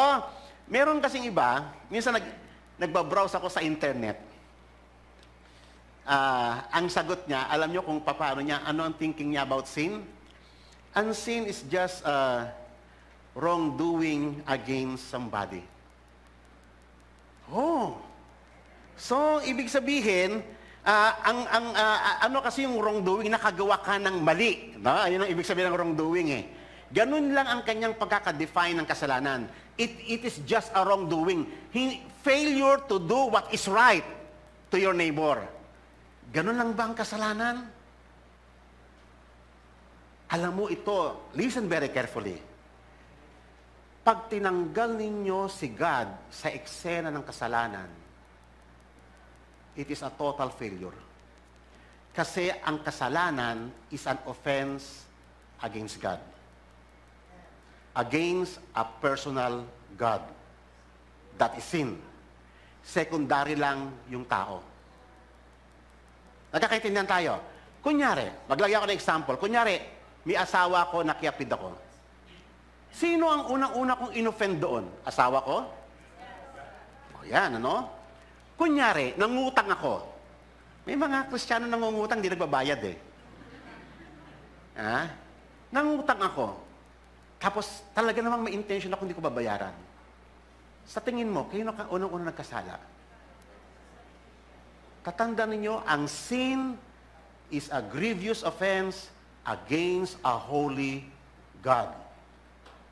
Meron kasing iba, minsan nag, nagbabrowse ako sa internet. Uh, ang sagot niya, alam niyo kung paano niya, ano ang thinking niya about sin? And sin is just a uh, wrongdoing against somebody. Oh. So, ibig sabihin, uh, ang, ang, uh, ano kasi yung wrongdoing, nakagawa ka ng mali. No? Ayun ang ibig sabihin ng wrongdoing eh. Ganun lang ang kanyang pagkaka-define ng kasalanan. It, it is just a wrongdoing. He, failure to do what is right to your neighbor. Ganun lang ba ang kasalanan? Alam mo ito, listen very carefully. Pag tinanggal ninyo si God sa eksena ng kasalanan, it is a total failure. Kasi ang kasalanan is an offense against God against a personal God. That is sin. Secondary lang yung tao. Nagkakaintindihan tayo. Kunyari, maglagay ako ng example. Kunyari, may asawa ko, nakiapid ako. Sino ang unang-una kong inoffend doon? Asawa ko? O yan, ano? Kunyari, nangutang ako. May mga kristyano nangungutang, di nagbabayad eh. Ha? Nangutang ako. Tapos, talaga namang may intention ako hindi ko babayaran. Sa tingin mo, kayo na unang-unang nagkasala. Tatanda ninyo, ang sin is a grievous offense against a holy God.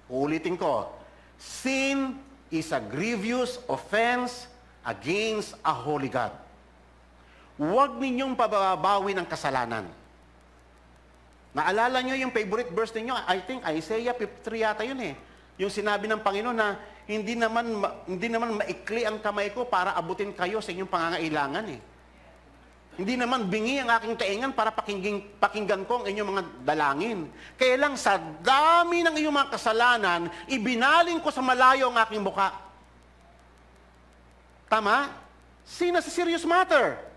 Uulitin ko, sin is a grievous offense against a holy God. Huwag ninyong pababawi ang kasalanan. Naalala nyo yung favorite verse ninyo? I think Isaiah 53 yata yun eh. Yung sinabi ng Panginoon na hindi naman, hindi naman maikli ang kamay ko para abutin kayo sa inyong pangangailangan eh. Hindi naman bingi ang aking taingan para pakinggan, pakinggan ko ang inyong mga dalangin. Kaya lang sa dami ng inyong mga kasalanan, ibinaling ko sa malayo ang aking buka. Tama? Sina is serious matter.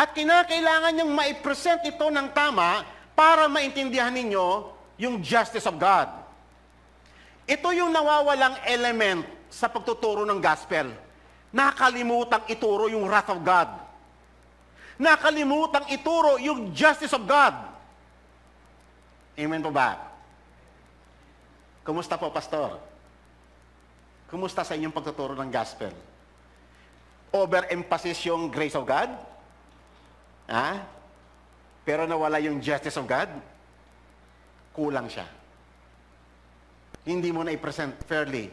At kinakailangan niyang maipresent ito ng tama para maintindihan ninyo yung justice of God. Ito yung nawawalang element sa pagtuturo ng gospel. Nakalimutang ituro yung wrath of God. Nakalimutang ituro yung justice of God. Amen po ba? Kumusta po, Pastor? Kumusta sa inyong pagtuturo ng gospel? Overemphasis yung grace of God? Ha? Pero nawala yung justice of God, kulang siya. Hindi mo na i-present fairly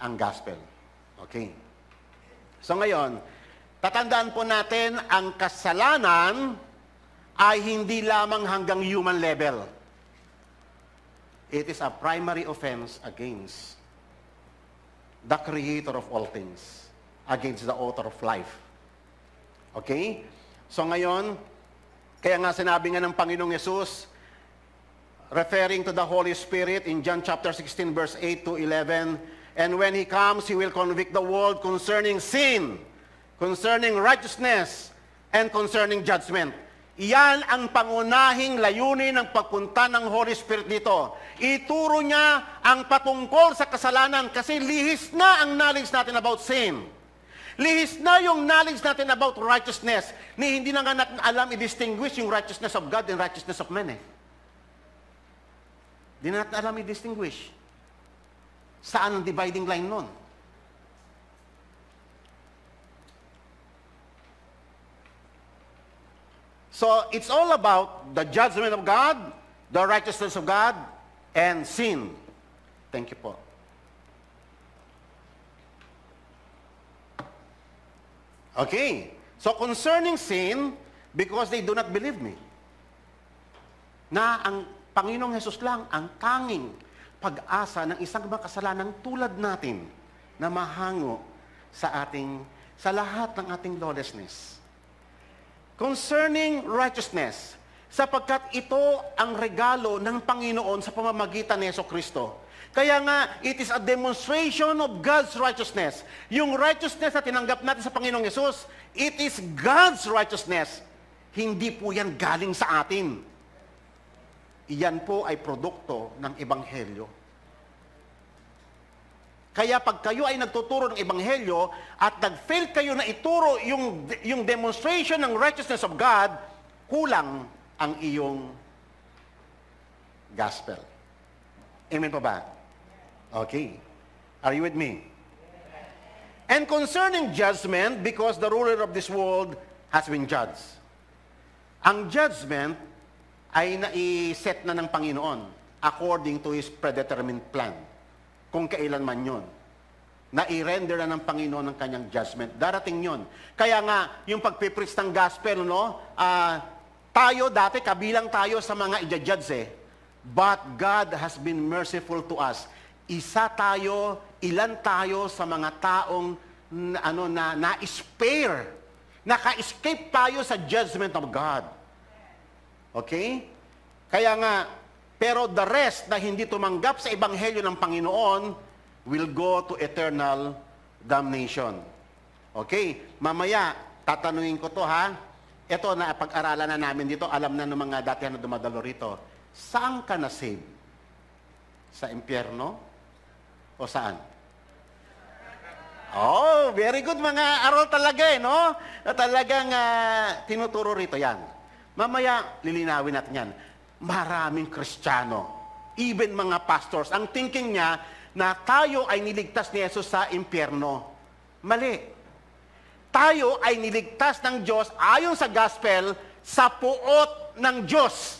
ang gospel. Okay. So ngayon, tatandaan po natin ang kasalanan ay hindi lamang hanggang human level. It is a primary offense against the creator of all things, against the author of life. Okay? So ngayon, kaya nga sinabi nga ng Panginoong Yesus, referring to the Holy Spirit in John chapter 16 verse 8 to 11, And when He comes, He will convict the world concerning sin, concerning righteousness, and concerning judgment. Iyan ang pangunahing layunin ng pagpunta ng Holy Spirit dito. Ituro niya ang patungkol sa kasalanan kasi lihis na ang knowledge natin about sin. Lihis na yung knowledge natin about righteousness ni hindi na nga natin alam i-distinguish yung righteousness of God and righteousness of men eh. Hindi na natin alam i-distinguish. Saan ang dividing line nun? So, it's all about the judgment of God, the righteousness of God, and sin. Thank you po. Okay. So concerning sin, because they do not believe me, na ang Panginoong Hesus lang ang tanging pag-asa ng isang makasalanang tulad natin na mahango sa ating sa lahat ng ating lawlessness. Concerning righteousness, sapagkat ito ang regalo ng Panginoon sa pamamagitan ni Yeso Kristo kaya nga, it is a demonstration of God's righteousness. Yung righteousness na tinanggap natin sa Panginoong Yesus, it is God's righteousness. Hindi po yan galing sa atin. Iyan po ay produkto ng Ebanghelyo. Kaya pag kayo ay nagtuturo ng Ebanghelyo at nag-fail kayo na ituro yung, yung demonstration ng righteousness of God, kulang ang iyong gospel. Amen pa ba? Okay. Are you with me? And concerning judgment, because the ruler of this world has been judged. Ang judgment ay nai-set na ng Panginoon according to His predetermined plan. Kung kailan man yun. Nai-render na ng Panginoon ang kanyang judgment. Darating yun. Kaya nga, yung pagpipreach ng gospel, no? Uh, tayo dati, kabilang tayo sa mga i-judge eh. But God has been merciful to us isa tayo, ilan tayo sa mga taong ano, na, na-spare. Naka-escape tayo sa judgment of God. Okay? Kaya nga, pero the rest na hindi tumanggap sa ebanghelyo ng Panginoon will go to eternal damnation. Okay? Mamaya, tatanungin ko to ha. Ito na pag-aralan na namin dito, alam na ng mga dati na dumadalo rito. Saan ka na save? Sa impyerno? O saan? Oh, very good mga aral talaga eh, no? Na talagang uh, tinuturo rito yan. Mamaya, lilinawin natin yan. Maraming kristyano, even mga pastors, ang thinking niya na tayo ay niligtas ni Jesus sa impyerno. Mali. Tayo ay niligtas ng Diyos ayon sa gospel sa puot ng Diyos.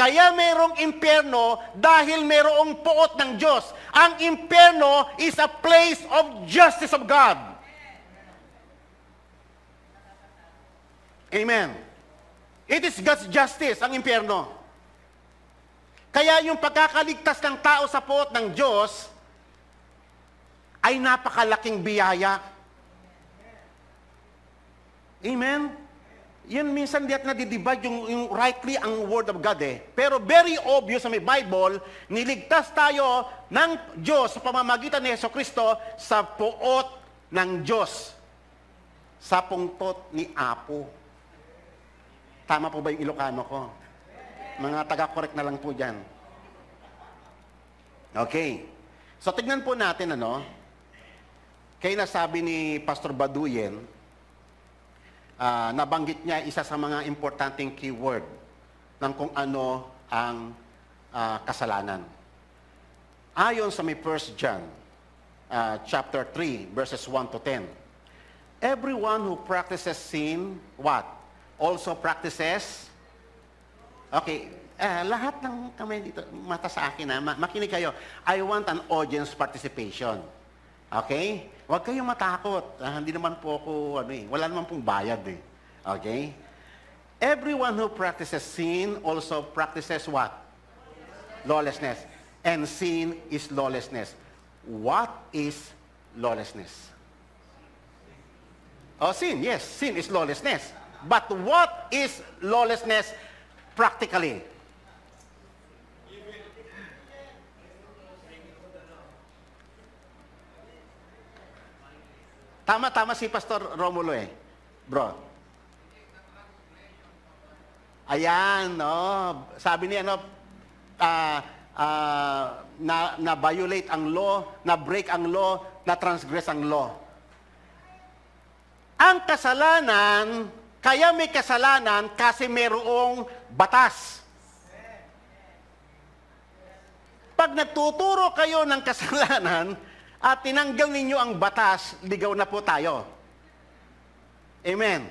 Kaya mayroong impyerno dahil mayroong poot ng Diyos. Ang impyerno is a place of justice of God. Amen. It is God's justice, ang impyerno. Kaya yung pagkakaligtas ng tao sa poot ng Diyos ay napakalaking biyaya. Amen? Yan minsan diat na didivide yung, yung rightly ang Word of God eh. Pero very obvious sa may Bible, niligtas tayo ng Diyos sa pamamagitan ni Yeso Kristo sa puot ng Diyos. Sa pungtot ni Apo. Tama po ba yung Ilocano ko? Mga taga-correct na lang po dyan. Okay. So tignan po natin ano, kaya nasabi ni Pastor Baduyen, uh, nabanggit niya isa sa mga importanteng keyword ng kung ano ang uh, kasalanan. Ayon sa may 1 John uh, chapter 3 verses 1 to 10, everyone who practices sin what also practices Okay, uh, lahat ng kamay dito, mata sa akin na makinig kayo. I want an audience participation. Okay? Huwag kayong matakot. Ah, hindi naman po ako, ano eh, wala naman pong bayad eh. Okay? Everyone who practices sin also practices what? Lawlessness. And sin is lawlessness. What is lawlessness? Oh, sin, yes. Sin is lawlessness. But what is lawlessness practically? Tama, tama si Pastor Romulo eh. Bro. Ayan, no. Sabi ni ano, uh, uh, na, na violate ang law, na break ang law, na transgress ang law. Ang kasalanan, kaya may kasalanan kasi mayroong batas. Pag nagtuturo kayo ng kasalanan, at tinanggal ninyo ang batas, ligaw na po tayo. Amen.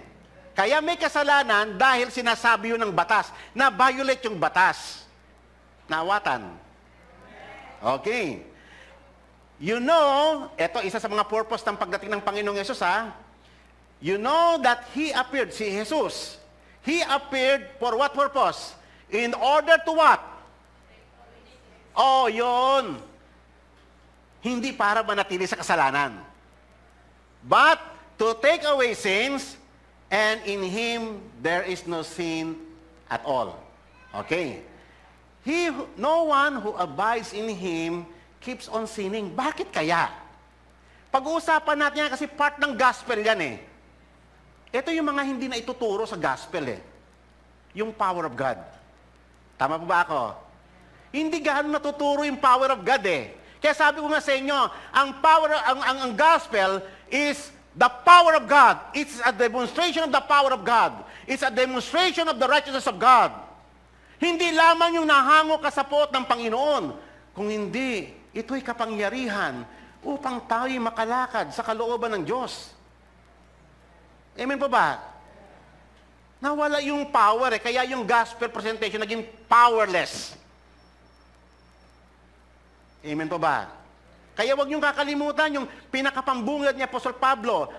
Kaya may kasalanan dahil sinasabi yun ng batas, na violate yung batas. Nawatan. Okay. You know, ito isa sa mga purpose ng pagdating ng Panginoong Yesus ha, you know that He appeared, si Jesus, He appeared for what purpose? In order to what? Oh, yun. Hindi para manatili sa kasalanan. But to take away sins, and in Him there is no sin at all. Okay? He, no one who abides in Him keeps on sinning. Bakit kaya? Pag-uusapan natin yan kasi part ng gospel yan eh. Ito yung mga hindi na ituturo sa gospel eh. Yung power of God. Tama po ba ako? Hindi gaano natuturo yung power of God eh. Kaya sabi ko nga sa inyo, ang power ang ang, ang gospel is the power of God. It's a demonstration of the power of God. It's a demonstration of the righteousness of God. Hindi lamang yung nahango ka sa poot ng Panginoon, kung hindi, ito'y kapangyarihan upang tayo makalakad sa kalooban ng Diyos. Amen po ba? Nawala yung power eh, kaya yung gospel presentation naging powerless. Amen po ba? Kaya wag niyong kakalimutan yung pinakapambungad ni Apostol Pablo.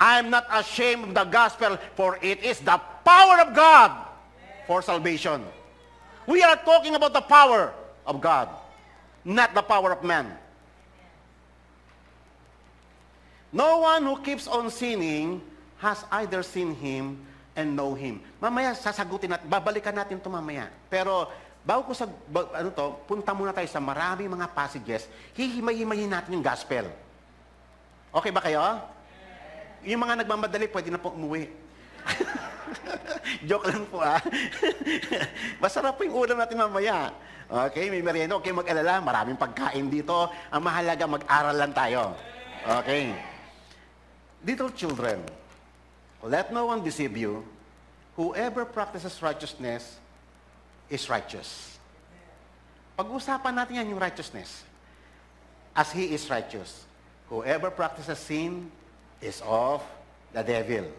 I am not ashamed of the gospel for it is the power of God for salvation. We are talking about the power of God, not the power of man. No one who keeps on sinning has either seen Him and know Him. Mamaya, sasagutin natin. Babalikan natin ito mamaya. Pero bago ko sa, ano to, punta muna tayo sa maraming mga passages, hihimay-himayin natin yung gospel. Okay ba kayo? Yung mga nagmamadali, pwede na po umuwi. Joke lang po ah. Masarap po yung ulam natin mamaya. Okay, may merienda. Okay, mag-alala. Maraming pagkain dito. Ang mahalaga, mag-aral lang tayo. Okay. Little children, let no one deceive you. Whoever practices righteousness is righteous. Pag-usapan natin yan yung righteousness. As he is righteous. Whoever practices sin is of the devil.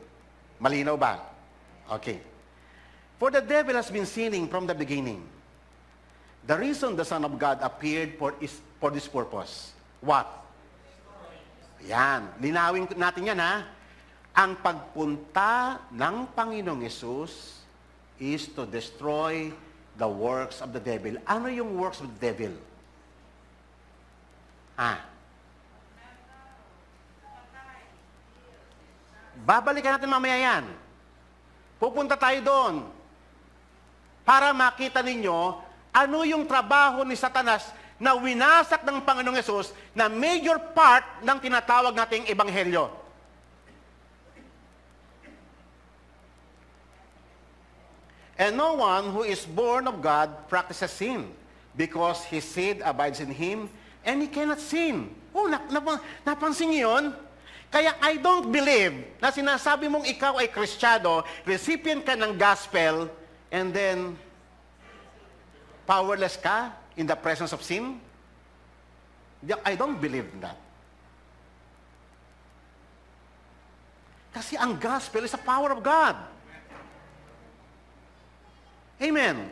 Malinaw ba? Okay. For the devil has been sinning from the beginning. The reason the Son of God appeared for, is, for this purpose. What? Yan. Linawin natin yan ha. Ang pagpunta ng Panginoong Yesus is to destroy The works of the devil. Ano yung works of the devil? Ah. Babalikan natin mamaya yan. Pupunta tayo doon para makita ninyo ano yung trabaho ni Satanas na winasak ng Panginoong Yesus na major part ng tinatawag nating ebanghelyo. And no one who is born of God practices sin, because his seed abides in him, and he cannot sin. Oh, nap nap napansin niyo yun? Kaya I don't believe na sinasabi mong ikaw ay kristyado, recipient ka ng gospel, and then powerless ka in the presence of sin? I don't believe that. Kasi ang gospel is the power of God. Amen.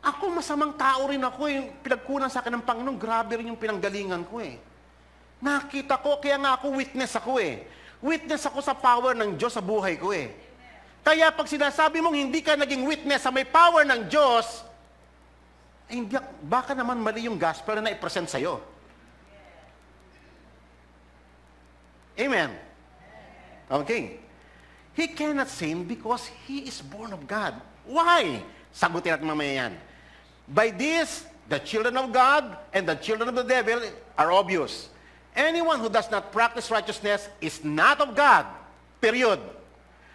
Ako, masamang tao rin ako. Yung pinagkunan sa akin ng Panginoon, grabe rin yung pinanggalingan ko eh. Nakita ko, kaya nga ako witness ako eh. Witness ako sa power ng Diyos sa buhay ko eh. Kaya pag sinasabi mong hindi ka naging witness sa may power ng Diyos, eh, hindi, baka naman mali yung gospel na ipresent present sa'yo. Amen? Okay. He cannot sin because he is born of God. Why? Sagutin natin mamaya yan. By this, the children of God and the children of the devil are obvious. Anyone who does not practice righteousness is not of God, period.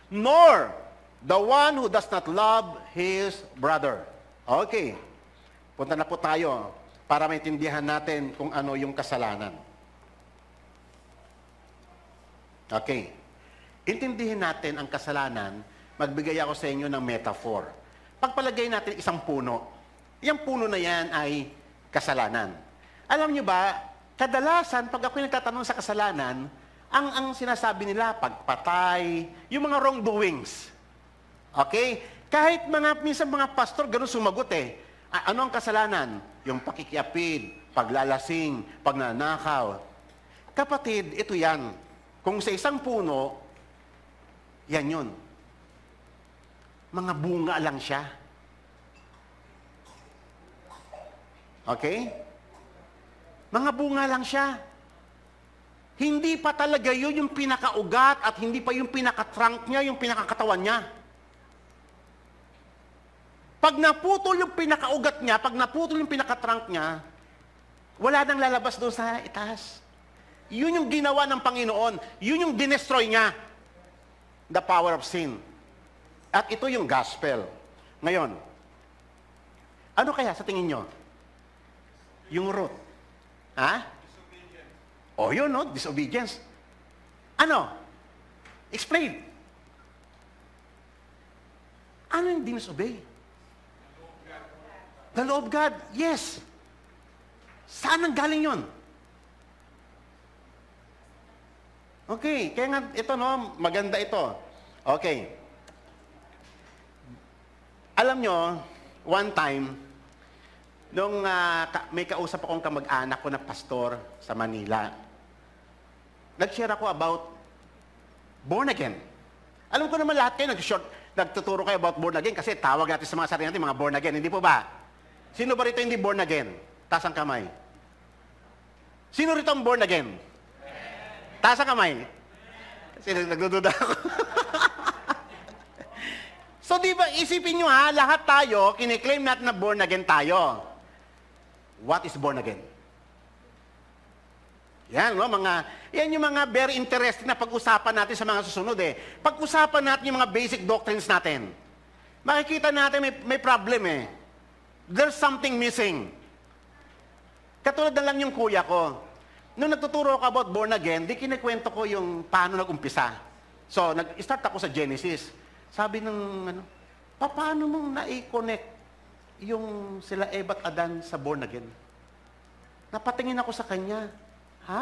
Nor the one who does not love his brother. Okay. Punta na po tayo para maintindihan natin kung ano yung kasalanan. Okay. Intindihin natin ang kasalanan magbigay ako sa inyo ng metaphor. Pagpalagay natin isang puno, yung puno na yan ay kasalanan. Alam nyo ba, kadalasan pag ako'y nagtatanong sa kasalanan, ang, ang sinasabi nila, pagpatay, yung mga wrongdoings. Okay? Kahit mga, minsan mga pastor, ganun sumagot eh. A- ano ang kasalanan? Yung pakikiapid, paglalasing, pagnanakaw. Kapatid, ito yan. Kung sa isang puno, yan yun mga bunga lang siya. Okay? Mga bunga lang siya. Hindi pa talaga yun yung pinakaugat at hindi pa yung pinaka-trunk niya, yung pinakakatawan niya. Pag naputol yung pinakaugat niya, pag naputol yung pinaka-trunk niya, wala nang lalabas doon sa itaas. Yun yung ginawa ng Panginoon. Yun yung dinestroy niya. The power of sin. At ito yung gospel. Ngayon, ano kaya sa tingin nyo? Yung root. Ha? O oh, yun, no? Disobedience. Ano? Explain. Ano yung dinosobey? The law of God. Yes. Saan ang galing yun? Okay, kaya nga ito no, maganda ito. Okay. Alam nyo, one time, nung uh, ka- may kausap akong kamag-anak ko na pastor sa Manila, nag-share ako about born again. Alam ko naman lahat kayo nag-short, nagtuturo kayo about born again kasi tawag natin sa mga sarili natin mga born again. Hindi po ba? Sino ba rito hindi born again? Taas kamay. Sino rito ang born again? Taas kamay. Kasi nagdududa ako. So di ba, isipin nyo ha, lahat tayo, kiniklaim natin na born again tayo. What is born again? Yan, no, mga, yan yung mga very interesting na pag-usapan natin sa mga susunod eh. Pag-usapan natin yung mga basic doctrines natin. Makikita natin may, may problem eh. There's something missing. Katulad na lang yung kuya ko. Nung nagtuturo ako about born again, di kinikwento ko yung paano nag-umpisa. So, nag-start ako sa Genesis. Sabi ng ano, paano mong na-connect yung sila Eva Adan sa born again? Napatingin ako sa kanya. Ha?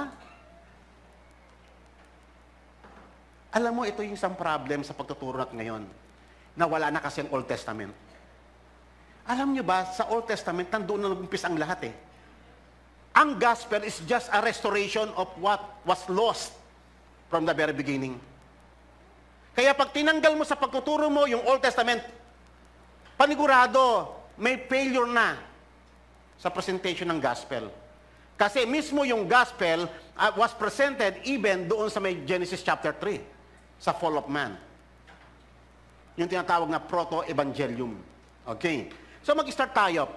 Alam mo, ito yung isang problem sa pagtuturo natin ngayon na wala na kasi ang Old Testament. Alam niyo ba, sa Old Testament, nandoon na nag ang lahat eh. Ang gospel is just a restoration of what was lost from the very beginning. Kaya pag tinanggal mo sa pagtuturo mo yung Old Testament, panigurado, may failure na sa presentation ng gospel. Kasi mismo yung gospel uh, was presented even doon sa may Genesis chapter 3, sa fall of man. Yung tinatawag na proto-evangelium. Okay. So mag-start tayo.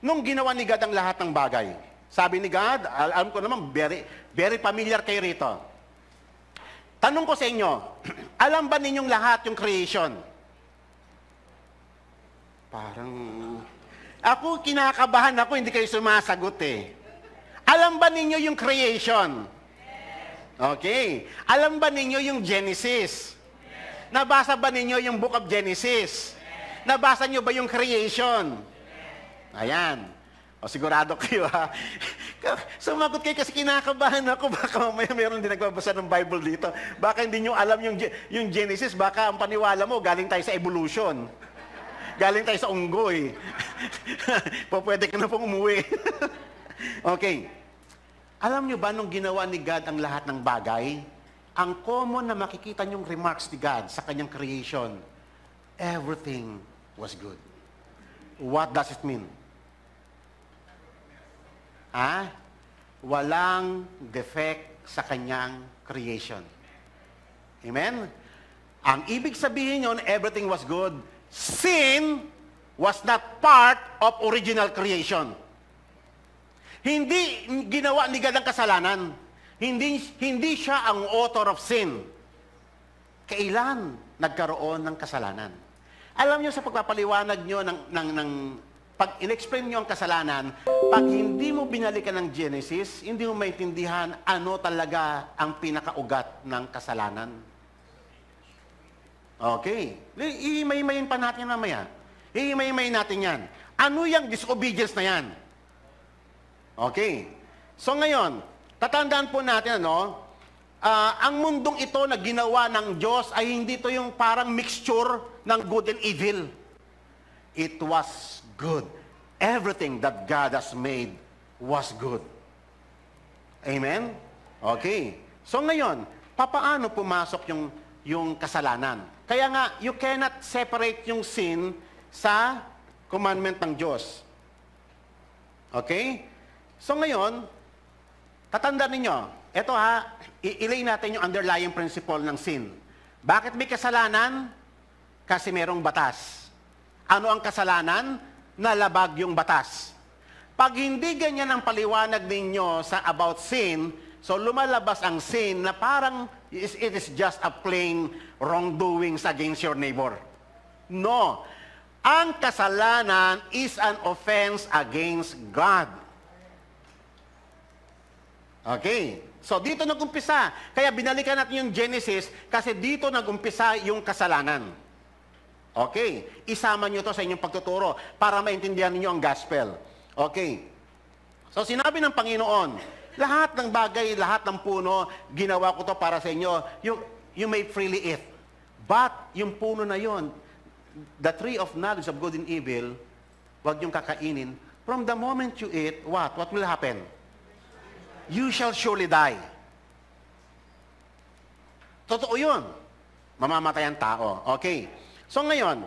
Nung ginawa ni God ang lahat ng bagay, sabi ni God, al alam ko naman, very, very familiar kayo rito. Tanong ko sa inyo, alam ba ninyong lahat yung creation? Parang... Ako, kinakabahan ako, hindi kayo sumasagot eh. Alam ba ninyo yung creation? Okay. Alam ba ninyo yung Genesis? Nabasa ba ninyo yung book of Genesis? Nabasa nyo ba yung creation? Ayan. O sigurado kayo ha. Sumagot kayo kasi kinakabahan ako. Baka mamaya meron din nagbabasa ng Bible dito. Baka hindi nyo alam yung, yung Genesis. Baka ang paniwala mo, galing tayo sa evolution. Galing tayo sa unggoy. po, pwede ka na pong umuwi. okay. Alam nyo ba nung ginawa ni God ang lahat ng bagay? Ang common na makikita nyong remarks ni God sa kanyang creation, everything was good. What does it mean? ah, walang defect sa kanyang creation. Amen? Ang ibig sabihin yon, everything was good. Sin was not part of original creation. Hindi ginawa ni God ang kasalanan. Hindi, hindi siya ang author of sin. Kailan nagkaroon ng kasalanan? Alam niyo sa pagpapaliwanag niyo ng, ng, ng pag inexplain nyo ang kasalanan, pag hindi mo binalikan ng Genesis, hindi mo maintindihan ano talaga ang pinakaugat ng kasalanan. Okay. Iimay-imayin pa natin mamaya. Iimay-imayin natin yan. Ano yung disobedience na yan? Okay. So ngayon, tatandaan po natin ano, uh, ang mundong ito na ginawa ng Diyos ay hindi to yung parang mixture ng good and evil. It was good. Everything that God has made was good. Amen? Okay. So ngayon, papaano pumasok yung, yung kasalanan? Kaya nga, you cannot separate yung sin sa commandment ng Diyos. Okay? So ngayon, tatanda ninyo, ito ha, ilay natin yung underlying principle ng sin. Bakit may kasalanan? Kasi merong batas. Ano ang kasalanan? na labag yung batas. Pag hindi ganyan ang paliwanag ninyo sa about sin, so lumalabas ang sin na parang it is just a plain wrongdoings against your neighbor. No. Ang kasalanan is an offense against God. Okay. So dito nagumpisa. Kaya binalikan natin yung Genesis kasi dito nagumpisa yung kasalanan. Okay, isama nyo to sa inyong pagtuturo para maintindihan niyo ang gospel. Okay. So sinabi ng Panginoon, lahat ng bagay, lahat ng puno, ginawa ko to para sa inyo. You, you may freely eat. But yung puno na yon, the tree of knowledge of good and evil, wag yung kakainin. From the moment you eat, what? What will happen? You shall surely die. Totoo yun. Mamamatay ang tao. Okay. So ngayon,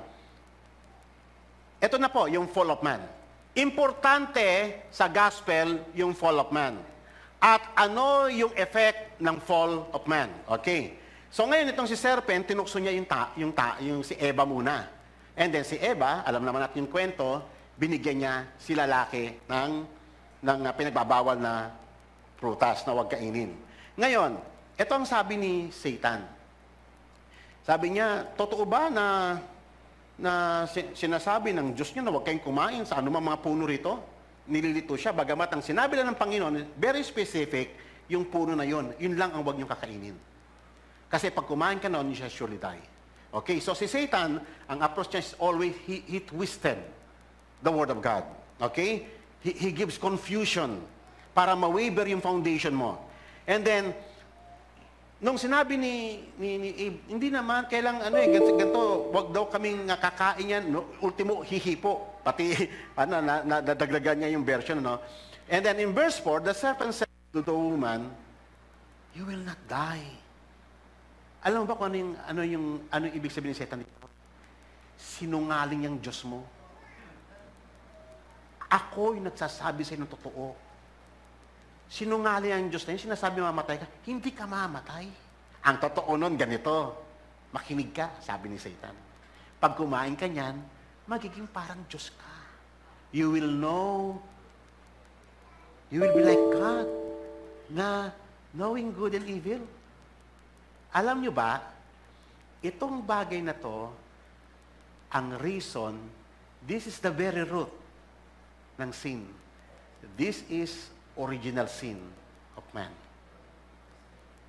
ito na po yung fall of man. Importante sa gospel yung fall of man. At ano yung effect ng fall of man? Okay. So ngayon itong si serpent, tinukso niya yung, ta, yung, ta, yung si Eva muna. And then si Eva, alam naman natin yung kwento, binigyan niya si lalaki ng, ng pinagbabawal na prutas na huwag kainin. Ngayon, ito ang sabi ni Satan. Sabi niya, totoo ba na na sinasabi ng Diyos niya na huwag kayong kumain sa anumang mga puno rito? Nililito siya, bagamat ang sinabi lang ng Panginoon, very specific, yung puno na yon, yun lang ang huwag niyong kakainin. Kasi pag kumain ka noon, you shall surely die. Okay, so si Satan, ang approach niya is always, he, he twisted the Word of God. Okay? He, he gives confusion para ma-waver yung foundation mo. And then, nung sinabi ni, ni, ni Abe, hindi naman, kailan ano eh, ganito, ganito wag daw kaming kakain yan, no, ultimo hihipo. Pati, ano, na, na, dadagdagan niya yung version, no? And then in verse 4, the serpent said to the woman, you will not die. Alam mo ba kung ano yung, ano yung, ano yung ibig sabihin ni Satan dito? Sinungaling yung Diyos mo. Ako'y nagsasabi sa'yo ng totoo Sinungaling ang Diyos na yun, sinasabi mamatay ka, hindi ka mamatay. Ang totoo nun, ganito, makinig ka, sabi ni Satan. Pag kumain ka niyan, magiging parang Diyos ka. You will know, you will be like God, na knowing good and evil. Alam nyo ba, itong bagay na to, ang reason, this is the very root ng sin. This is original sin of man.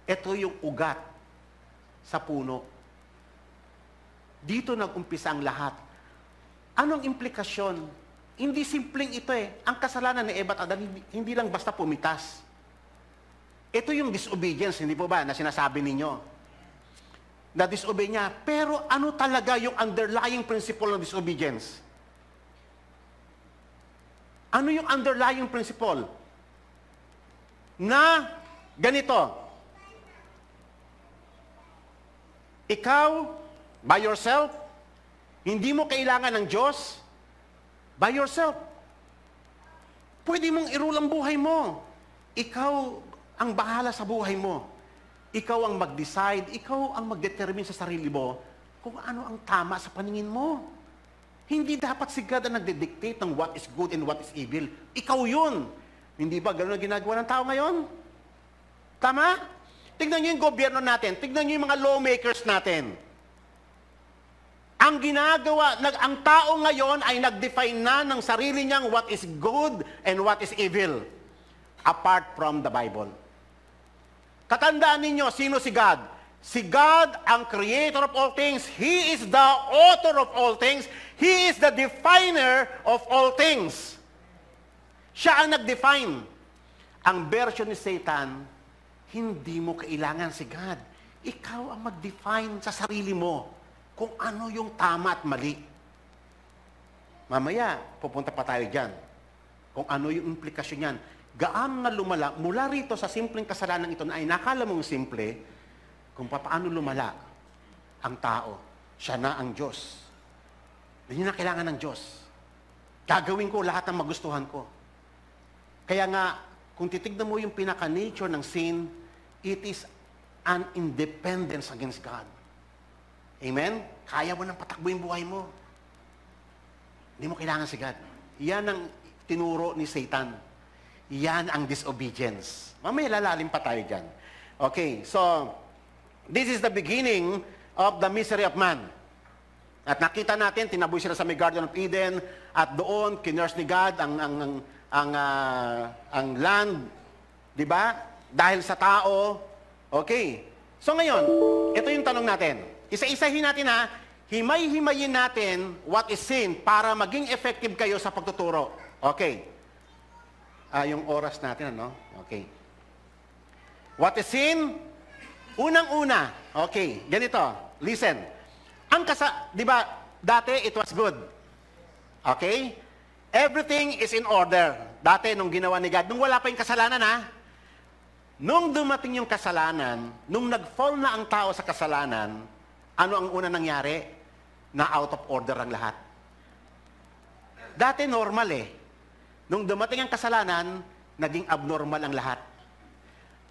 Ito yung ugat sa puno. Dito nag-umpisa ang lahat. Anong implikasyon? Hindi simpleng ito eh. Ang kasalanan ni Eva at Adan, hindi, hindi lang basta pumitas. Ito yung disobedience, hindi po ba, na sinasabi ninyo? na disobey niya. Pero ano talaga yung underlying principle ng disobedience? Ano yung underlying principle? na ganito. Ikaw, by yourself, hindi mo kailangan ng Diyos, by yourself. Pwede mong irulang buhay mo. Ikaw ang bahala sa buhay mo. Ikaw ang mag-decide, ikaw ang mag-determine sa sarili mo kung ano ang tama sa paningin mo. Hindi dapat si God ang nagdidictate ng what is good and what is evil. Ikaw yun. Hindi ba gano'n ang ginagawa ng tao ngayon? Tama? Tingnan niyo yung gobyerno natin. Tingnan niyo yung mga lawmakers natin. Ang ginagawa, nag, ang tao ngayon ay nag-define na ng sarili niyang what is good and what is evil apart from the Bible. Katandaan ninyo, sino si God? Si God ang creator of all things. He is the author of all things. He is the definer of all things. Siya ang nag-define. Ang version ni Satan, hindi mo kailangan si God. Ikaw ang mag-define sa sarili mo kung ano yung tama at mali. Mamaya, pupunta pa tayo dyan. Kung ano yung implikasyon niyan. Gaam nga lumala, mula rito sa simpleng kasalanan ito na ay nakala mong simple, kung paano lumala ang tao. Siya na ang Diyos. Hindi na kailangan ng Diyos. Gagawin ko lahat ng magustuhan ko. Kaya nga, kung titignan mo yung pinaka-nature ng sin, it is an independence against God. Amen? Kaya mo nang patakbuhin buhay mo. Hindi mo kailangan si God. Yan ang tinuro ni Satan. Yan ang disobedience. Mamaya lalalim pa tayo dyan. Okay, so, this is the beginning of the misery of man. At nakita natin, tinaboy sila sa may Garden of Eden, at doon, kinurse ni God ang, ang, ang ang, uh, ang land, di ba? Dahil sa tao. Okay. So ngayon, ito yung tanong natin. Isa-isahin natin ha, himay-himayin natin what is sin para maging effective kayo sa pagtuturo. Okay. Ah, yung oras natin, ano? Okay. What is sin? Unang-una. Okay, ganito. Listen. Ang kasa, di ba, dati it was good. Okay? Everything is in order. Dati, nung ginawa ni God, nung wala pa yung kasalanan, ha? Nung dumating yung kasalanan, nung nag-fall na ang tao sa kasalanan, ano ang una nangyari? Na out of order ang lahat. Dati normal eh. Nung dumating ang kasalanan, naging abnormal ang lahat.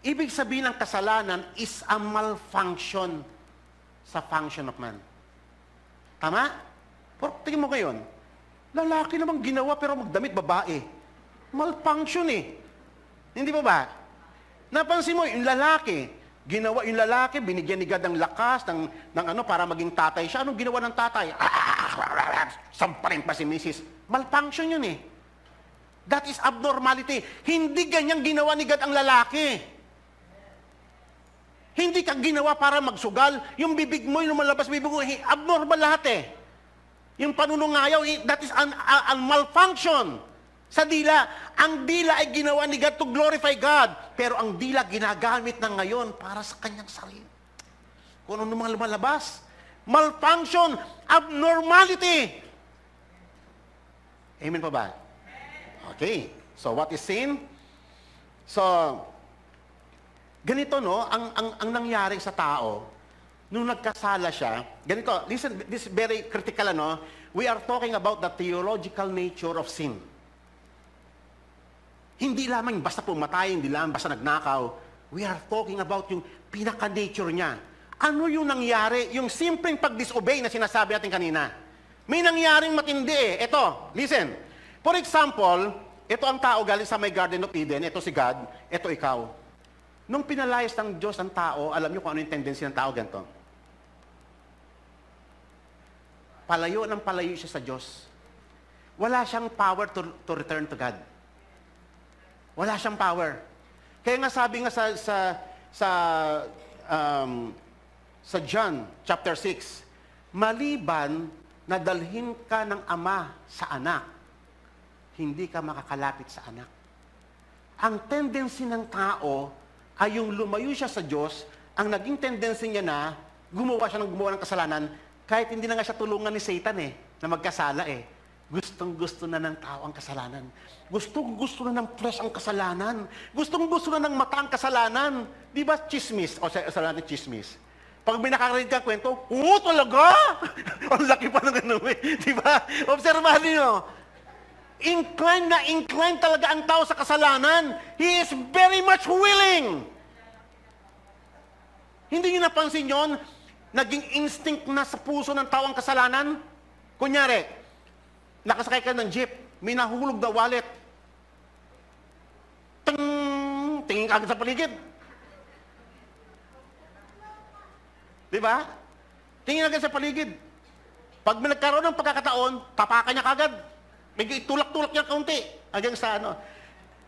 Ibig sabihin ng kasalanan is a malfunction sa function of man. Tama? Pero tingin mo ngayon, Lalaki namang ginawa pero magdamit babae. Malfunction eh. Hindi ba ba? Napansin mo, yung lalaki, ginawa yung lalaki, binigyan ni God ng lakas, ng, ng ano, para maging tatay siya. Anong ginawa ng tatay? Samparin pa si misis. Malfunction yun eh. That is abnormality. Hindi ganyang ginawa ni God ang lalaki. Hindi ka ginawa para magsugal. Yung bibig mo, yung lumalabas bibig mo, eh, abnormal lahat eh. Yung panunungayaw, eh, that is an, a, a malfunction sa dila. Ang dila ay ginawa ni God to glorify God. Pero ang dila ginagamit na ngayon para sa kanyang sarili. Kung ano mga lumalabas. Malfunction, abnormality. Amen pa ba? Okay. So what is sin? So, ganito no, ang, ang, ang nangyari sa tao, nung nagkasala siya, ganito, listen, this is very critical, ano? We are talking about the theological nature of sin. Hindi lamang basta pumatay, hindi lamang basta nagnakaw. We are talking about yung pinaka-nature niya. Ano yung nangyari? Yung simpleng pag-disobey na sinasabi natin kanina. May nangyaring matindi eh. Ito, listen. For example, ito ang tao galing sa may Garden of Eden. Ito si God. Ito ikaw. Nung pinalayas ng Diyos ang tao, alam niyo kung ano yung tendency ng tao ganito palayo ng palayo siya sa Diyos. Wala siyang power to, to return to God. Wala siyang power. Kaya nga sabi nga sa sa sa um, sa John chapter 6, maliban na dalhin ka ng ama sa anak, hindi ka makakalapit sa anak. Ang tendency ng tao ay yung lumayo siya sa Diyos, ang naging tendency niya na gumawa siya ng gumawa ng kasalanan, kahit hindi na nga siya tulungan ni Satan eh, na magkasala eh. Gustong gusto na ng tao ang kasalanan. Gustong gusto na ng flesh ang kasalanan. Gustong gusto na ng mata ang kasalanan. Di ba chismis? O sa salanan chismis. Pag may nakakarinig kang kwento, oo talaga! ang laki pa ng ano eh. Di ba? Obserbahan niyo. Incline na incline talaga ang tao sa kasalanan. He is very much willing. Hindi niyo napansin yon? naging instinct na sa puso ng tao ang kasalanan? Kunyari, nakasakay ka ng jeep, may nahulog na wallet. Ting, tingin ka sa paligid. Di ba? Tingin ka sa paligid. Pag may nagkaroon ng pagkakataon, tapakan niya kagad. Medyo itulak-tulak niya kaunti. Hanggang sa ano.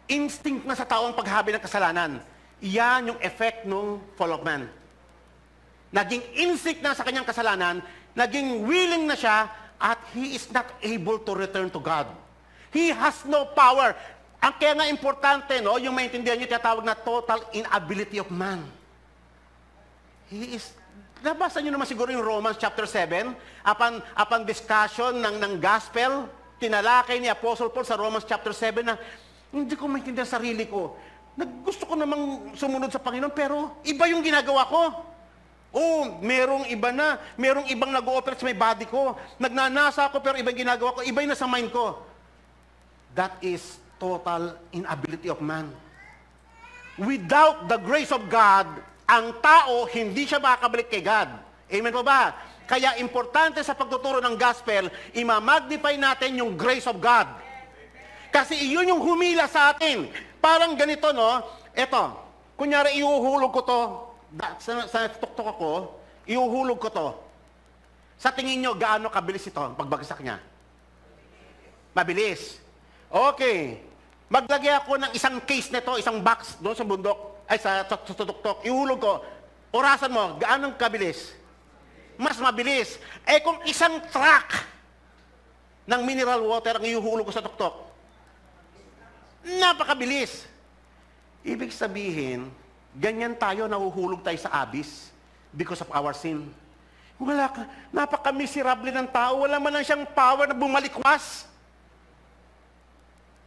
Instinct na sa tao ang paghabi ng kasalanan. Iyan yung effect ng fall of man naging insik na sa kanyang kasalanan, naging willing na siya, at he is not able to return to God. He has no power. Ang kaya nga importante, no, yung maintindihan niyo, tinatawag na total inability of man. He is Nabasa niyo naman siguro yung Romans chapter 7, apan, apan discussion ng, ng gospel, tinalakay ni Apostle Paul sa Romans chapter 7 na, hindi ko maintindihan sarili ko. Nag, gusto ko namang sumunod sa Panginoon, pero iba yung ginagawa ko. Oh, merong iba na. Merong ibang nag-ooperate sa may body ko. Nagnanasa ako pero ibang ginagawa ko. Iba na sa mind ko. That is total inability of man. Without the grace of God, ang tao hindi siya makakabalik kay God. Amen po ba? Kaya importante sa pagtuturo ng gospel, imamagnify natin yung grace of God. Kasi iyon yung humila sa atin. Parang ganito, no? Eto, kunyari iuhulog ko to da, sa, sa tuktok ako, iuhulog ko to. Sa tingin nyo, gaano kabilis ito ang pagbagsak niya? Mabilis. Okay. Maglagay ako ng isang case nito, isang box doon sa bundok, ay sa, sa, sa tuktok. Ihulog ko. Orasan mo, gaano kabilis? Mas mabilis. Eh kung isang truck ng mineral water ang ihuhulog ko sa tuktok, napakabilis. Ibig sabihin, Ganyan tayo, nahuhulog tayo sa abis because of our sin. Wala ka, napaka-miserable ng tao, wala man lang siyang power na bumalikwas.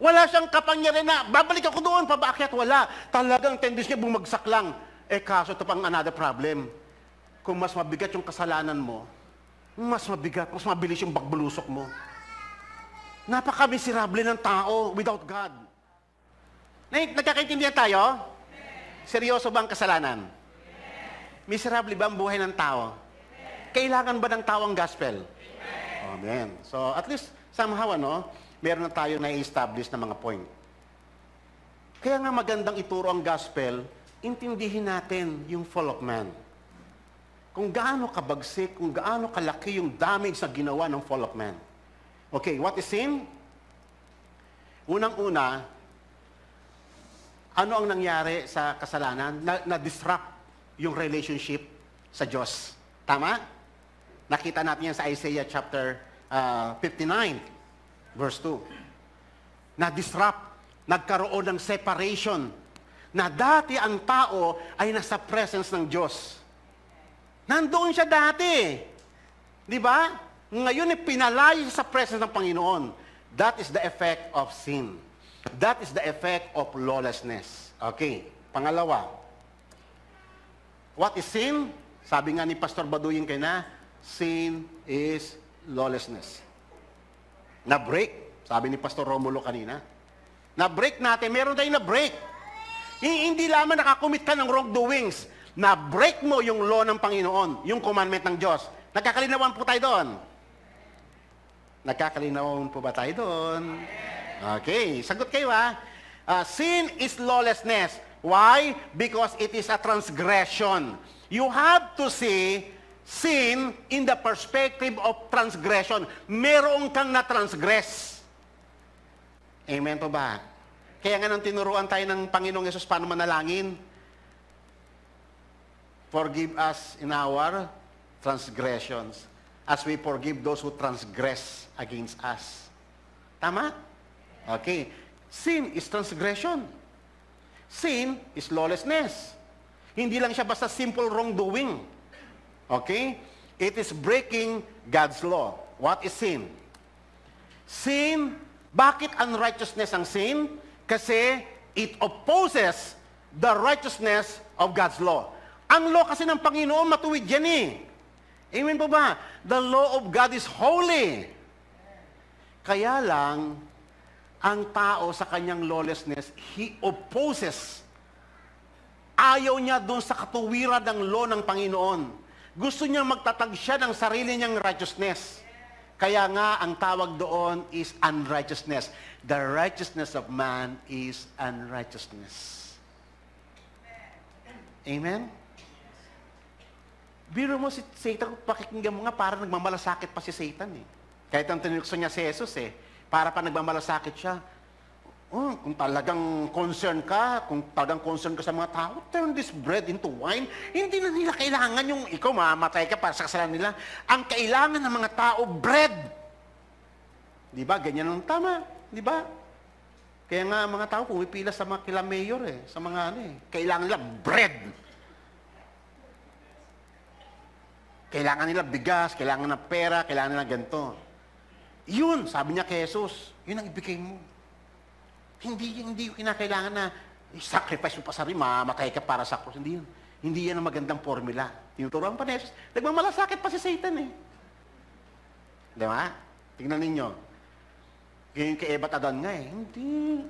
Wala siyang kapangyarihan na, babalik ako doon, pabaakyat, wala. Talagang tendency niya bumagsak lang. Eh kaso ito pang another problem. Kung mas mabigat yung kasalanan mo, mas mabigat, mas mabilis yung bagbulusok mo. Napaka-miserable ng tao without God. Nagkakaintindihan tayo? Seryoso ba ang kasalanan? Amen. Miserable ba ang buhay ng tao? Amen. Kailangan ba ng tao ang gospel? Amen. Amen. So, at least, somehow, ano, meron na tayong na-establish na mga point. Kaya nga magandang ituro ang gospel, intindihin natin yung fall of man. Kung gaano kabagsik, kung gaano kalaki yung damage na ginawa ng fall of man. Okay, what is sin? Unang-una, ano ang nangyari sa kasalanan? Na-disrupt yung relationship sa Diyos. Tama? Nakita natin yan sa Isaiah chapter uh, ah, 59, verse 2. Na-disrupt, nagkaroon ng separation, na dati ang tao ay nasa presence ng Diyos. Nandoon siya dati. Di ba? Ngayon, pinalay sa presence ng Panginoon. That is the effect of sin. That is the effect of lawlessness. Okay. Pangalawa, what is sin? Sabi nga ni Pastor Baduyin kay na, sin is lawlessness. Na-break. Sabi ni Pastor Romulo kanina. Na-break natin. Meron tayong na-break. Hindi lamang nakakumit ka ng wrongdoings. Na-break mo yung law ng Panginoon, yung commandment ng Diyos. Nagkakalinawan po tayo doon. Nagkakalinawan po ba tayo doon? Amen. Okay, sagot kayo ha. Uh, sin is lawlessness. Why? Because it is a transgression. You have to see sin in the perspective of transgression. Merong kang na-transgress. Amen po ba? Kaya nga nang tinuruan tayo ng Panginoong Yesus paano manalangin. Forgive us in our transgressions as we forgive those who transgress against us. Tama? Okay. Sin is transgression. Sin is lawlessness. Hindi lang siya basta simple wrongdoing. Okay? It is breaking God's law. What is sin? Sin, bakit unrighteousness ang sin? Kasi it opposes the righteousness of God's law. Ang law kasi ng Panginoon, matuwid yan eh. Amen po ba? The law of God is holy. Kaya lang, ang tao sa kanyang lawlessness, he opposes. Ayaw niya doon sa katuwiran ng law ng Panginoon. Gusto niya magtatag siya ng sarili niyang righteousness. Kaya nga, ang tawag doon is unrighteousness. The righteousness of man is unrighteousness. Amen? Biro mo si Satan, pakikinggan mo nga, parang nagmamalasakit pa si Satan eh. Kahit ang tinukso niya si Jesus eh para pa nagmamalasakit siya. Oh, kung talagang concern ka, kung talagang concern ka sa mga tao, turn this bread into wine. Hindi na nila kailangan yung ikaw mamatay ka para sa kasalanan nila. Ang kailangan ng mga tao, bread. Di ba? Ganyan ang tama. Di ba? Kaya nga mga tao pumipila sa mga kila mayor eh, sa mga ano eh. Kailangan nila bread. Kailangan nila bigas, kailangan ng pera, kailangan nila ganito. Yun, sabi niya kay Jesus, yun ang ibigay mo. Hindi, hindi yung kinakailangan na sacrifice mo pa sarili, mamatay ka para sa krus. Hindi yun. Hindi yan ang magandang formula. Tinuturuan pa ni Jesus. Nagmamalasakit pa si Satan eh. Di ba? Tingnan ninyo. Ganyan kay Eva Adan nga eh. Hindi.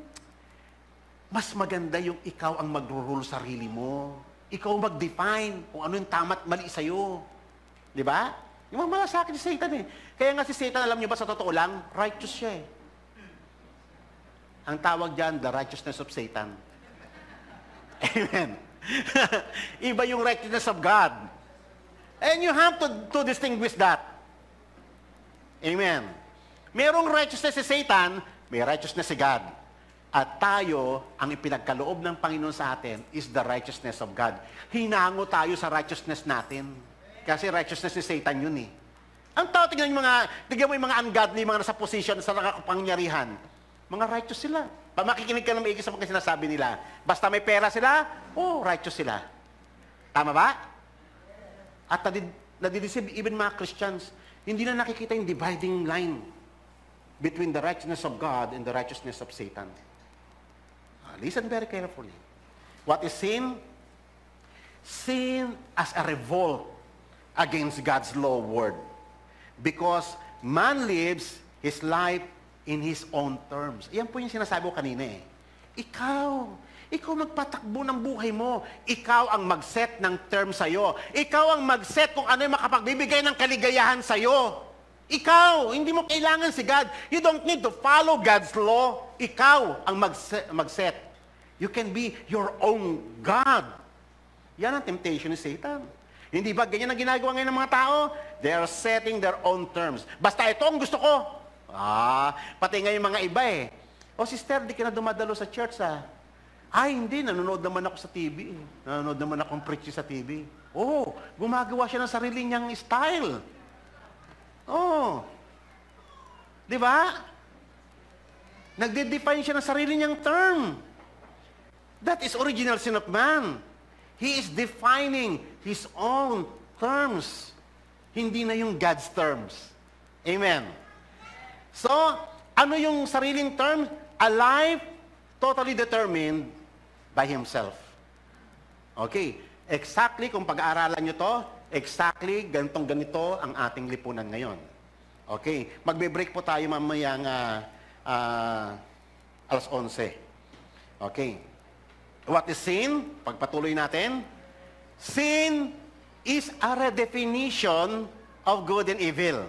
Mas maganda yung ikaw ang magro-rule sarili mo. Ikaw mag-define kung ano yung tama at mali sa'yo. Di ba? Mamala sa akin si Satan eh. Kaya nga si Satan, alam niyo ba sa totoo lang, righteous siya eh. Ang tawag diyan, the righteousness of Satan. Amen. Iba yung righteousness of God. And you have to, to distinguish that. Amen. Merong righteousness si Satan, may righteousness si God. At tayo, ang ipinagkaloob ng Panginoon sa atin is the righteousness of God. Hinango tayo sa righteousness natin. Kasi righteousness ni Satan yun eh. Ang tao, tignan yung mga, tignan mo yung mga ungodly, mga nasa position sa nakakapangyarihan. Mga righteous sila. Pag makikinig ka ng maigi sa mga sinasabi nila, basta may pera sila, oh, righteous sila. Tama ba? At nadid, nadidisib even mga Christians, hindi na nakikita yung dividing line between the righteousness of God and the righteousness of Satan. Ah, listen very carefully. What is sin? Sin as a revolt against God's law word. Because man lives his life in his own terms. Iyan po yung sinasabi ko kanina eh. Ikaw, ikaw magpatakbo ng buhay mo. Ikaw ang mag-set ng term sa'yo. Ikaw ang mag-set kung ano yung makapagbibigay ng kaligayahan sa'yo. Ikaw, hindi mo kailangan si God. You don't need to follow God's law. Ikaw ang mag-set. You can be your own God. Yan ang temptation ni Satan. Hindi ba ganyan ang ginagawa ngayon ng mga tao? They are setting their own terms. Basta ito ang gusto ko. Ah, pati ngayon mga iba eh. O oh, sister, di ka na dumadalo sa church ah. Ay, hindi. Nanonood naman ako sa TV. Eh. Nanonood naman akong preach sa TV. Oh, gumagawa siya ng sarili niyang style. Oh. Di ba? Nagde-define siya ng sarili niyang term. That is original sin of man. He is defining His own terms. Hindi na yung God's terms. Amen. So, ano yung sariling term? Alive, totally determined by Himself. Okay. Exactly, kung pag-aaralan nyo to, exactly, ganitong ganito ang ating lipunan ngayon. Okay. Magbe-break po tayo mamayang uh, ah, uh, alas 11. Okay. What is sin? Pagpatuloy natin. Sin is a redefinition of good and evil.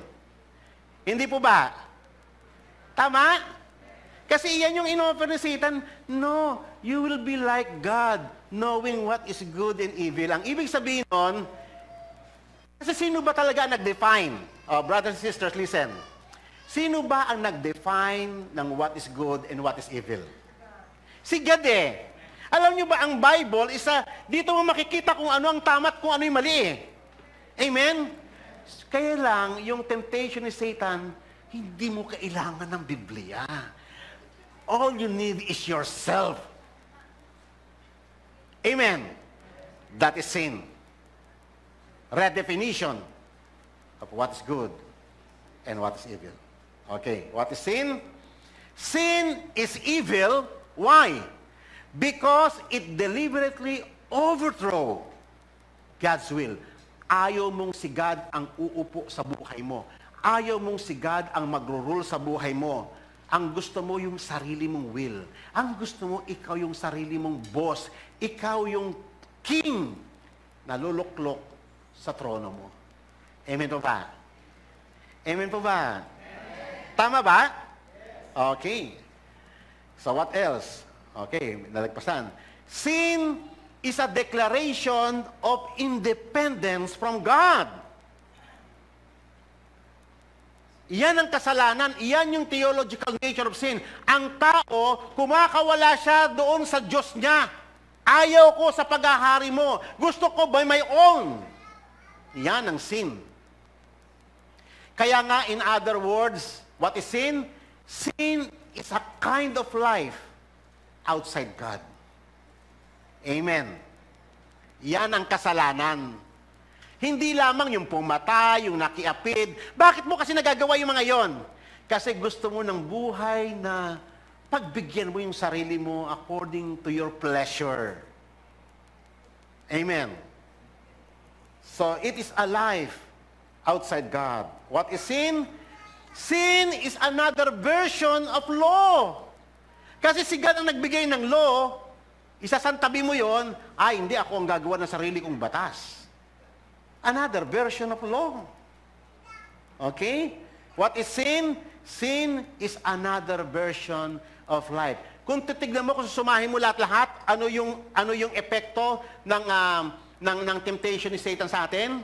Hindi po ba? Tama? Kasi iyan yung inoffer ni Satan. No, you will be like God, knowing what is good and evil. Ang ibig sabihin nun, kasi sino ba talaga nag-define? Oh, brothers and sisters, listen. Sino ba ang nag-define ng what is good and what is evil? Si God eh. Alam niyo ba, ang Bible, isa, dito mo makikita kung ano ang tama at kung ano yung mali eh. Amen? Kaya lang, yung temptation ni Satan, hindi mo kailangan ng Biblia. All you need is yourself. Amen? That is sin. Redefinition of what is good and what is evil. Okay, what is sin? Sin is evil. Why? Why? Because it deliberately overthrow God's will. Ayaw mong si God ang uupo sa buhay mo. Ayaw mong si God ang magro-rule sa buhay mo. Ang gusto mo yung sarili mong will. Ang gusto mo, ikaw yung sarili mong boss. Ikaw yung king na luluklok sa trono mo. Amen po ba? Amen po ba? Amen. Tama ba? Yes. Okay. So what else? Okay, nalagpasan. Sin is a declaration of independence from God. Iyan ang kasalanan, iyan yung theological nature of sin. Ang tao, kumakawala siya doon sa Diyos niya. Ayaw ko sa paghahari mo. Gusto ko by my own. Iyan ang sin. Kaya nga, in other words, what is sin? Sin is a kind of life outside God. Amen. Yan ang kasalanan. Hindi lamang yung pumatay, yung nakiapid. Bakit mo kasi nagagawa yung mga yon? Kasi gusto mo ng buhay na pagbigyan mo yung sarili mo according to your pleasure. Amen. So, it is a life outside God. What is sin? Sin is another version of law. Kasi si God ang nagbigay ng law, isasantabi mo yon, ay hindi ako ang gagawa ng sarili kong batas. Another version of law. Okay? What is sin? Sin is another version of life. Kung titignan mo, kung sumahin mo lahat-lahat, ano yung, ano yung epekto ng, um, ng, ng temptation ni Satan sa atin?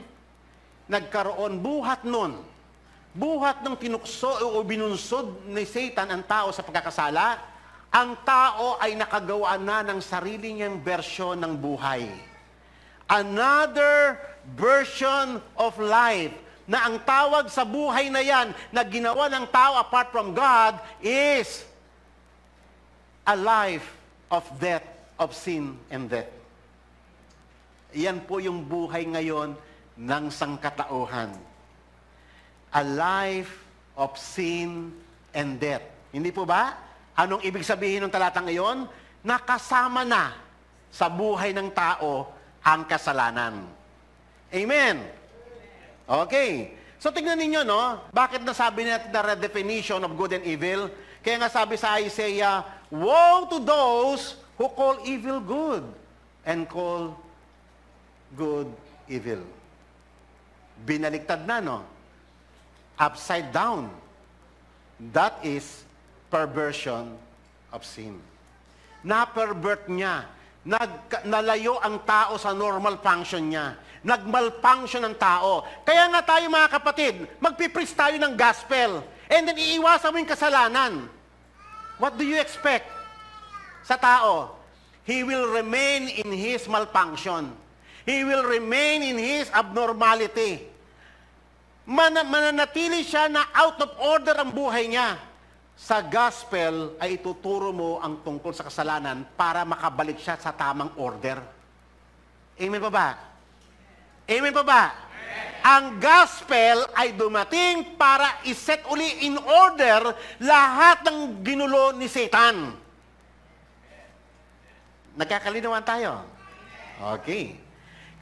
Nagkaroon buhat nun. Buhat ng tinukso o binunsod ni Satan ang tao sa pagkakasala ang tao ay nakagawa na ng sarili niyang bersyon ng buhay. Another version of life na ang tawag sa buhay na yan na ginawa ng tao apart from God is a life of death, of sin and death. Yan po yung buhay ngayon ng sangkatauhan. A life of sin and death. Hindi po ba? Anong ibig sabihin ng talatang iyon? Nakasama na sa buhay ng tao ang kasalanan. Amen? Okay. So tingnan ninyo, no? Bakit nasabi natin the redefinition of good and evil? Kaya nga sabi sa Isaiah, Woe to those who call evil good and call good evil. Binaliktad na, no? Upside down. That is perversion of sin. Na-pervert niya. Nag, nalayo ang tao sa normal function niya. Nag-malfunction ang tao. Kaya nga tayo mga kapatid, magpipreach tayo ng gospel. And then iiwasan mo yung kasalanan. What do you expect sa tao? He will remain in his malfunction. He will remain in his abnormality. Man mananatili siya na out of order ang buhay niya sa gospel ay ituturo mo ang tungkol sa kasalanan para makabalik siya sa tamang order. Amen pa ba? Amen pa ba? Amen. Ang gospel ay dumating para iset uli in order lahat ng ginulo ni Satan. Nagkakalinawan tayo? Okay.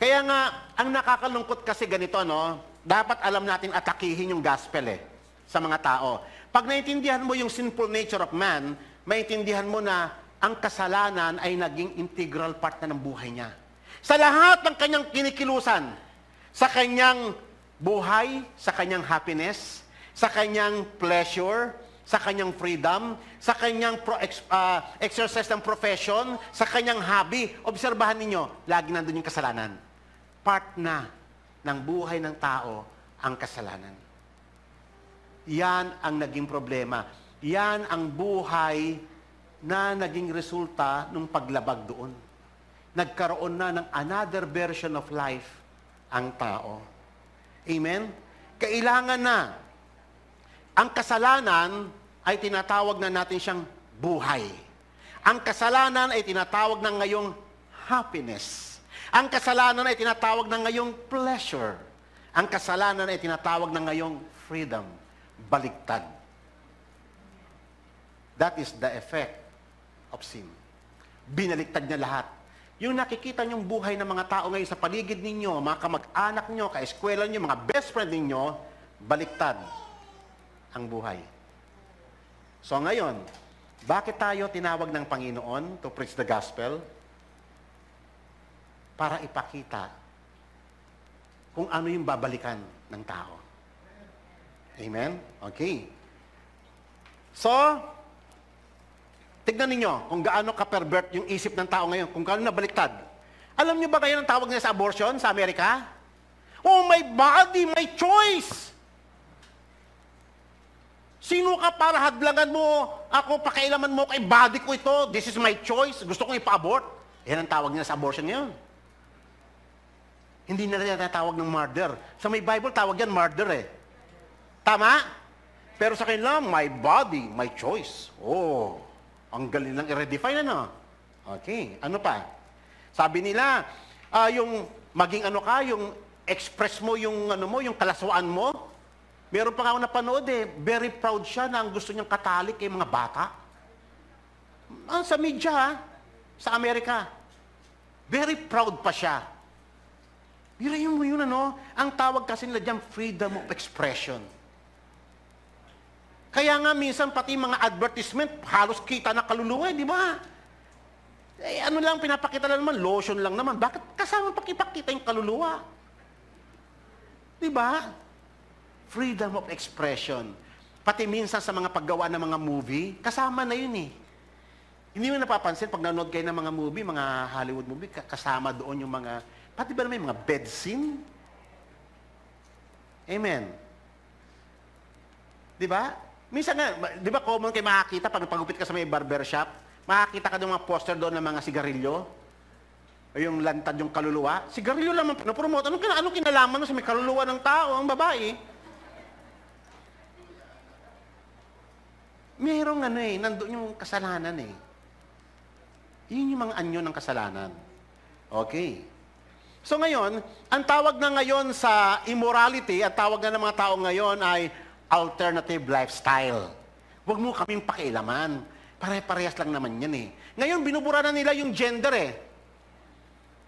Kaya nga, ang nakakalungkot kasi ganito, no? Dapat alam natin atakihin yung gospel eh sa mga tao. Pag naintindihan mo yung sinful nature of man, maintindihan mo na ang kasalanan ay naging integral part na ng buhay niya. Sa lahat ng kanyang kinikilusan, sa kanyang buhay, sa kanyang happiness, sa kanyang pleasure, sa kanyang freedom, sa kanyang pro, uh, exercise ng profession, sa kanyang hobby, obserbahan ninyo, lagi nandun yung kasalanan. Part na ng buhay ng tao ang kasalanan. Yan ang naging problema. Yan ang buhay na naging resulta ng paglabag doon. Nagkaroon na ng another version of life ang tao. Amen? Kailangan na. Ang kasalanan ay tinatawag na natin siyang buhay. Ang kasalanan ay tinatawag ng ngayong happiness. Ang kasalanan ay tinatawag ng ngayong pleasure. Ang kasalanan ay tinatawag ng ngayong freedom baliktad. That is the effect of sin. Binaliktad niya lahat. Yung nakikita niyong buhay ng mga tao ngayon sa paligid ninyo, mga kamag-anak niyo, kaeskwela niyo, mga best friend ninyo, baliktad ang buhay. So ngayon, bakit tayo tinawag ng Panginoon to preach the gospel? Para ipakita kung ano yung babalikan ng tao. Amen? Okay. So, tignan ninyo kung gaano ka-pervert yung isip ng tao ngayon, kung gaano nabaliktad. Alam niyo ba kayo ang tawag nila sa abortion sa Amerika? Oh, my body, my choice! Sino ka para hadlangan mo? Ako, pakailaman mo kay body ko ito. This is my choice. Gusto kong ipa-abort. Yan ang tawag nila sa abortion ngayon. Hindi nila natatawag ng murder. Sa may Bible, tawag yan murder eh. Tama? Pero sa akin lang, my body, my choice. Oh, ang galing lang i-redefine, na. Ano? Okay, ano pa? Sabi nila, uh, yung maging ano ka, yung express mo yung ano mo, yung kalaswaan mo. Meron pa nga ako napanood eh, very proud siya na ang gusto niyang katalik kay eh, mga bata. Ah, sa media ah. sa Amerika. Very proud pa siya. Birayin mo yun ano, ang tawag kasi nila dyan, freedom of expression. Kaya nga minsan pati mga advertisement, halos kita na kaluluwa, eh, di ba? Eh, ano lang, pinapakita lang naman, lotion lang naman. Bakit kasama pakipakita yung kaluluwa? Di ba? Freedom of expression. Pati minsan sa mga paggawa ng mga movie, kasama na yun eh. Hindi mo napapansin, pag nanood kayo ng mga movie, mga Hollywood movie, kasama doon yung mga, pati ba naman yung mga bed scene? Amen. Di ba? Minsan nga, di ba common kayo makakita pag pagupit ka sa may barbershop, makakita ka ng mga poster doon ng mga sigarilyo, o yung lantad yung kaluluwa, sigarilyo naman pinapromote. Anong, anong kinalaman mo sa may kaluluwa ng tao, ang babae? Merong ano eh, nandoon yung kasalanan eh. Yun yung mga anyo ng kasalanan. Okay. So ngayon, ang tawag na ngayon sa immorality, at tawag na ng mga tao ngayon ay alternative lifestyle. Huwag mo kaming pakialaman. Pare-parehas lang naman yan eh. Ngayon, binubura na nila yung gender eh.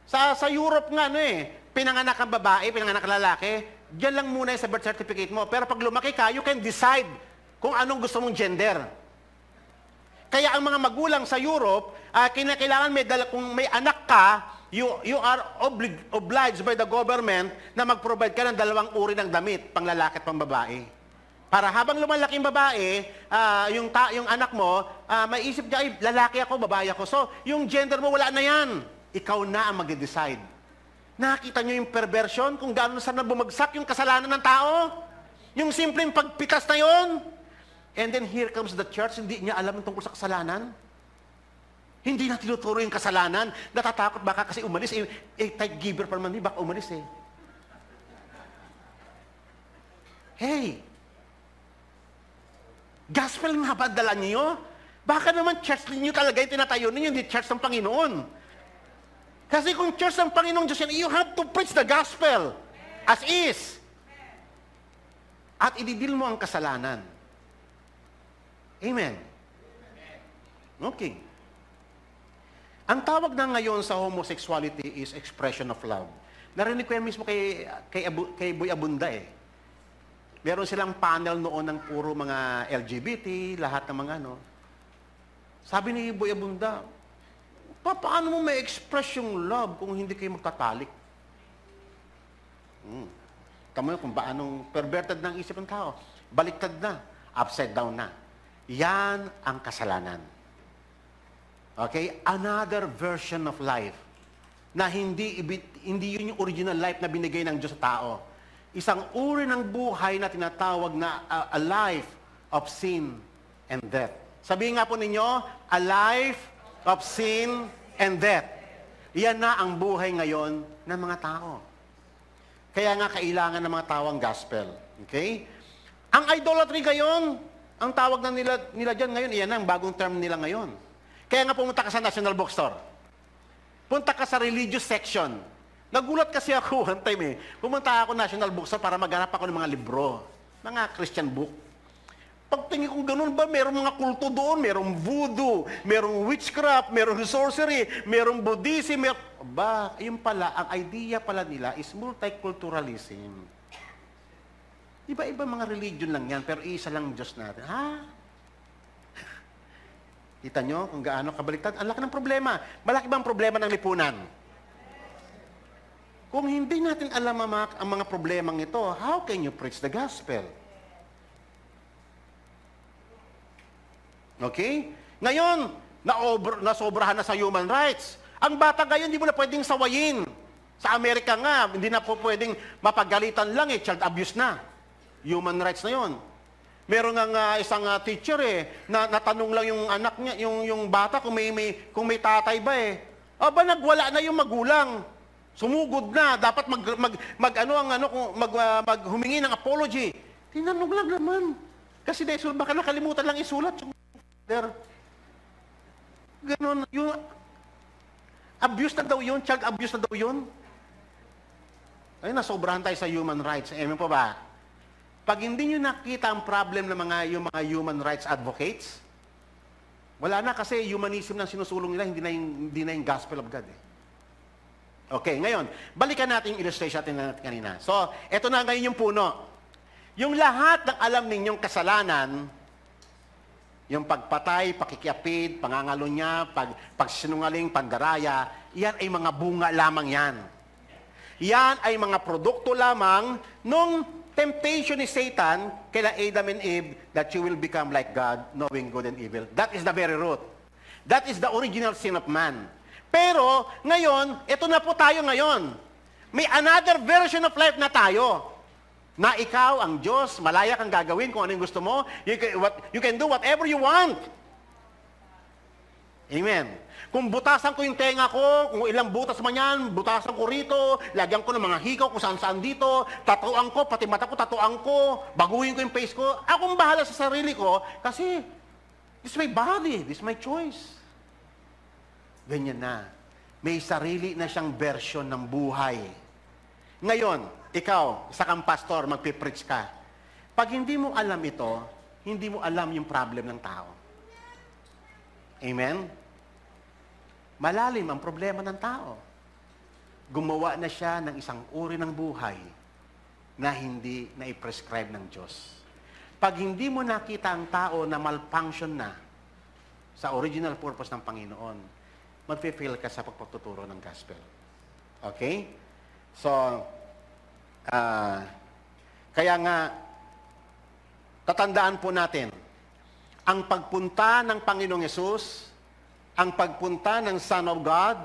Sa, sa Europe nga, ano eh, pinanganak ang babae, pinanganak ang lalaki, Diyan lang muna sa birth certificate mo. Pero pag lumaki ka, you can decide kung anong gusto mong gender. Kaya ang mga magulang sa Europe, uh, kinakailangan may dala, kung may anak ka, you, you are oblig, obliged by the government na mag-provide ka ng dalawang uri ng damit, pang lalaki at pang babae. Para habang lumalaking babae, uh, yung, ta, yung anak mo, uh, isip niya, ay, lalaki ako, babae ako. So, yung gender mo, wala na yan. Ikaw na ang mag-decide. Nakita niyo yung perversion kung gaano saan na bumagsak yung kasalanan ng tao? Yung simpleng pagpitas na yon? And then here comes the church, hindi niya alam tungkol sa kasalanan. Hindi na tinuturo yung kasalanan. Natatakot baka kasi umalis. Eh, eh type giver pa naman, baka umalis eh. Hey, Gospel nga ba dala niyo? Baka naman church niyo talaga yung tinatayo ninyo, hindi church ng Panginoon. Kasi kung church ng Panginoong Diyos yan, you have to preach the gospel as is. At ididil mo ang kasalanan. Amen. Okay. Ang tawag na ngayon sa homosexuality is expression of love. Narinig ko yan mismo kay, kay, Abu, kay Boy Abunda eh. Meron silang panel noon ng puro mga LGBT, lahat ng mga ano. Sabi ni Boy Abunda, pa, paano mo may express yung love kung hindi kayo magkatalik? Hmm. Tama yun kung paanong perverted ng isip ng tao. Baliktad na, upside down na. Yan ang kasalanan. Okay? Another version of life na hindi, hindi yun yung original life na binigay ng Diyos sa tao isang uri ng buhay na tinatawag na ah, a life of sin and death. Sabihin nga po ninyo, a life of sin and death. Iyan na ang buhay ngayon ng mga tao. Kaya nga kailangan ng mga tao ang gospel. Okay? Ang idolatry ngayon, ang tawag na nila, nila dyan ngayon, iyan na ang bagong term nila ngayon. Kaya nga pumunta ka sa National Bookstore. Punta ka sa religious section Nagulat kasi ako one time eh. Pumunta ako National Bookstore para maghanap ako ng mga libro. Mga Christian book. Pagtingin ko ganun ba, merong mga kulto doon, merong voodoo, merong witchcraft, merong sorcery, merong Buddhism, mer ba, yun pala, ang idea pala nila is multiculturalism. Iba-iba mga religion lang yan, pero isa lang Diyos natin. Ha? Kita nyo kung gaano kabaliktad. Ang laki ng problema. Malaki bang problema ng lipunan? Kung hindi natin alam ang mga problemang ito, how can you preach the gospel? Okay? Ngayon, naobr- nasobrahan na sa human rights. Ang bata ngayon, hindi mo na pwedeng sawayin. Sa Amerika nga, hindi na po pwedeng mapagalitan lang eh, child abuse na. Human rights na yon. Meron nga uh, isang uh, teacher eh, na natanong lang yung anak niya, yung, yung bata kung may, may, kung may tatay ba eh. Aba, nagwala na yung magulang. Sumugod na, dapat mag, mag, mag ano ang ano mag, uh, ah, humingi ng apology. Tinanong lang naman. Kasi dahil baka nakalimutan lang isulat yung father. Ganun, yung abuse na daw yun, child abuse na daw yun. Ay, nasobrahan tayo sa human rights. Eh, po ba? Pag hindi nyo nakita ang problem ng mga, yung mga human rights advocates, wala na kasi humanism na sinusulong nila, hindi na yung, hindi na yung gospel of God. Eh. Okay, ngayon, balikan natin yung illustration natin na kanina. So, eto na ngayon yung puno. Yung lahat ng alam ninyong kasalanan, yung pagpatay, pakikiapid, pangangalunya, pag, pagsinungaling, pandaraya, yan ay mga bunga lamang yan. Yan ay mga produkto lamang nung temptation ni Satan kila Adam and Eve that you will become like God, knowing good and evil. That is the very root. That is the original sin of man. Pero ngayon, ito na po tayo ngayon. May another version of life na tayo. Na ikaw, ang Diyos, malaya kang gagawin kung anong gusto mo. You can, what, you can do whatever you want. Amen. Kung butasan ko yung tenga ko, kung ilang butas man yan, butasan ko rito, lagyan ko ng mga hikaw kung saan-saan dito, tatuan ko, pati mata ko, tatuan ko, baguhin ko yung face ko. Akong bahala sa sarili ko kasi this is my body, this is my choice ganyan na. May sarili na siyang version ng buhay. Ngayon, ikaw, sa kang pastor, magpipreach ka. Pag hindi mo alam ito, hindi mo alam yung problem ng tao. Amen? Malalim ang problema ng tao. Gumawa na siya ng isang uri ng buhay na hindi na-prescribe ng Diyos. Pag hindi mo nakita ang tao na malfunction na sa original purpose ng Panginoon, magpe-fail ka sa pagpagtuturo ng gospel. Okay? So, uh, kaya nga, tatandaan po natin, ang pagpunta ng Panginoong Yesus, ang pagpunta ng Son of God,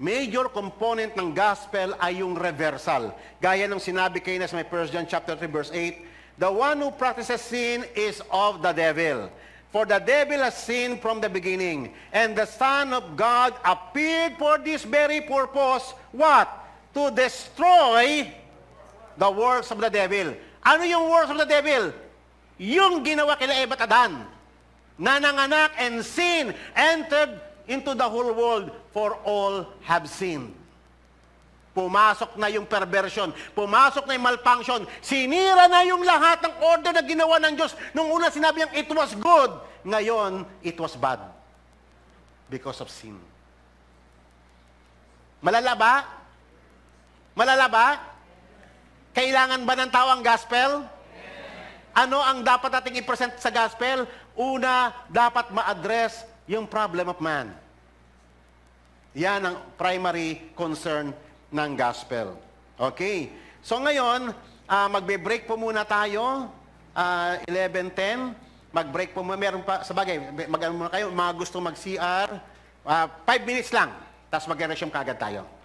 major component ng gospel ay yung reversal. Gaya ng sinabi kayo na sa may 1 John chapter 3 verse 8, The one who practices sin is of the devil. For the devil has sinned from the beginning, and the Son of God appeared for this very purpose, what? To destroy the works of the devil. Ano yung works of the devil? Yung ginawa kila Eva Adan. Nananganak and sin entered into the whole world for all have sinned. Pumasok na yung perversion. Pumasok na yung malfunction. Sinira na yung lahat ng order na ginawa ng Diyos. Nung una sinabi niyang, it was good. Ngayon, it was bad. Because of sin. Malala ba? Malala ba? Kailangan ba ng tao ang gospel? Ano ang dapat nating i-present sa gospel? Una, dapat ma-address yung problem of man. Yan ang primary concern ng gospel. Okay. So ngayon, uh, magbe-break po muna tayo. Uh, ah, 11.10. Mag-break po muna. Meron pa, sa mag muna kayo. Mga gusto mag-CR. Uh, ah, five minutes lang. Tapos mag-resume kagad tayo.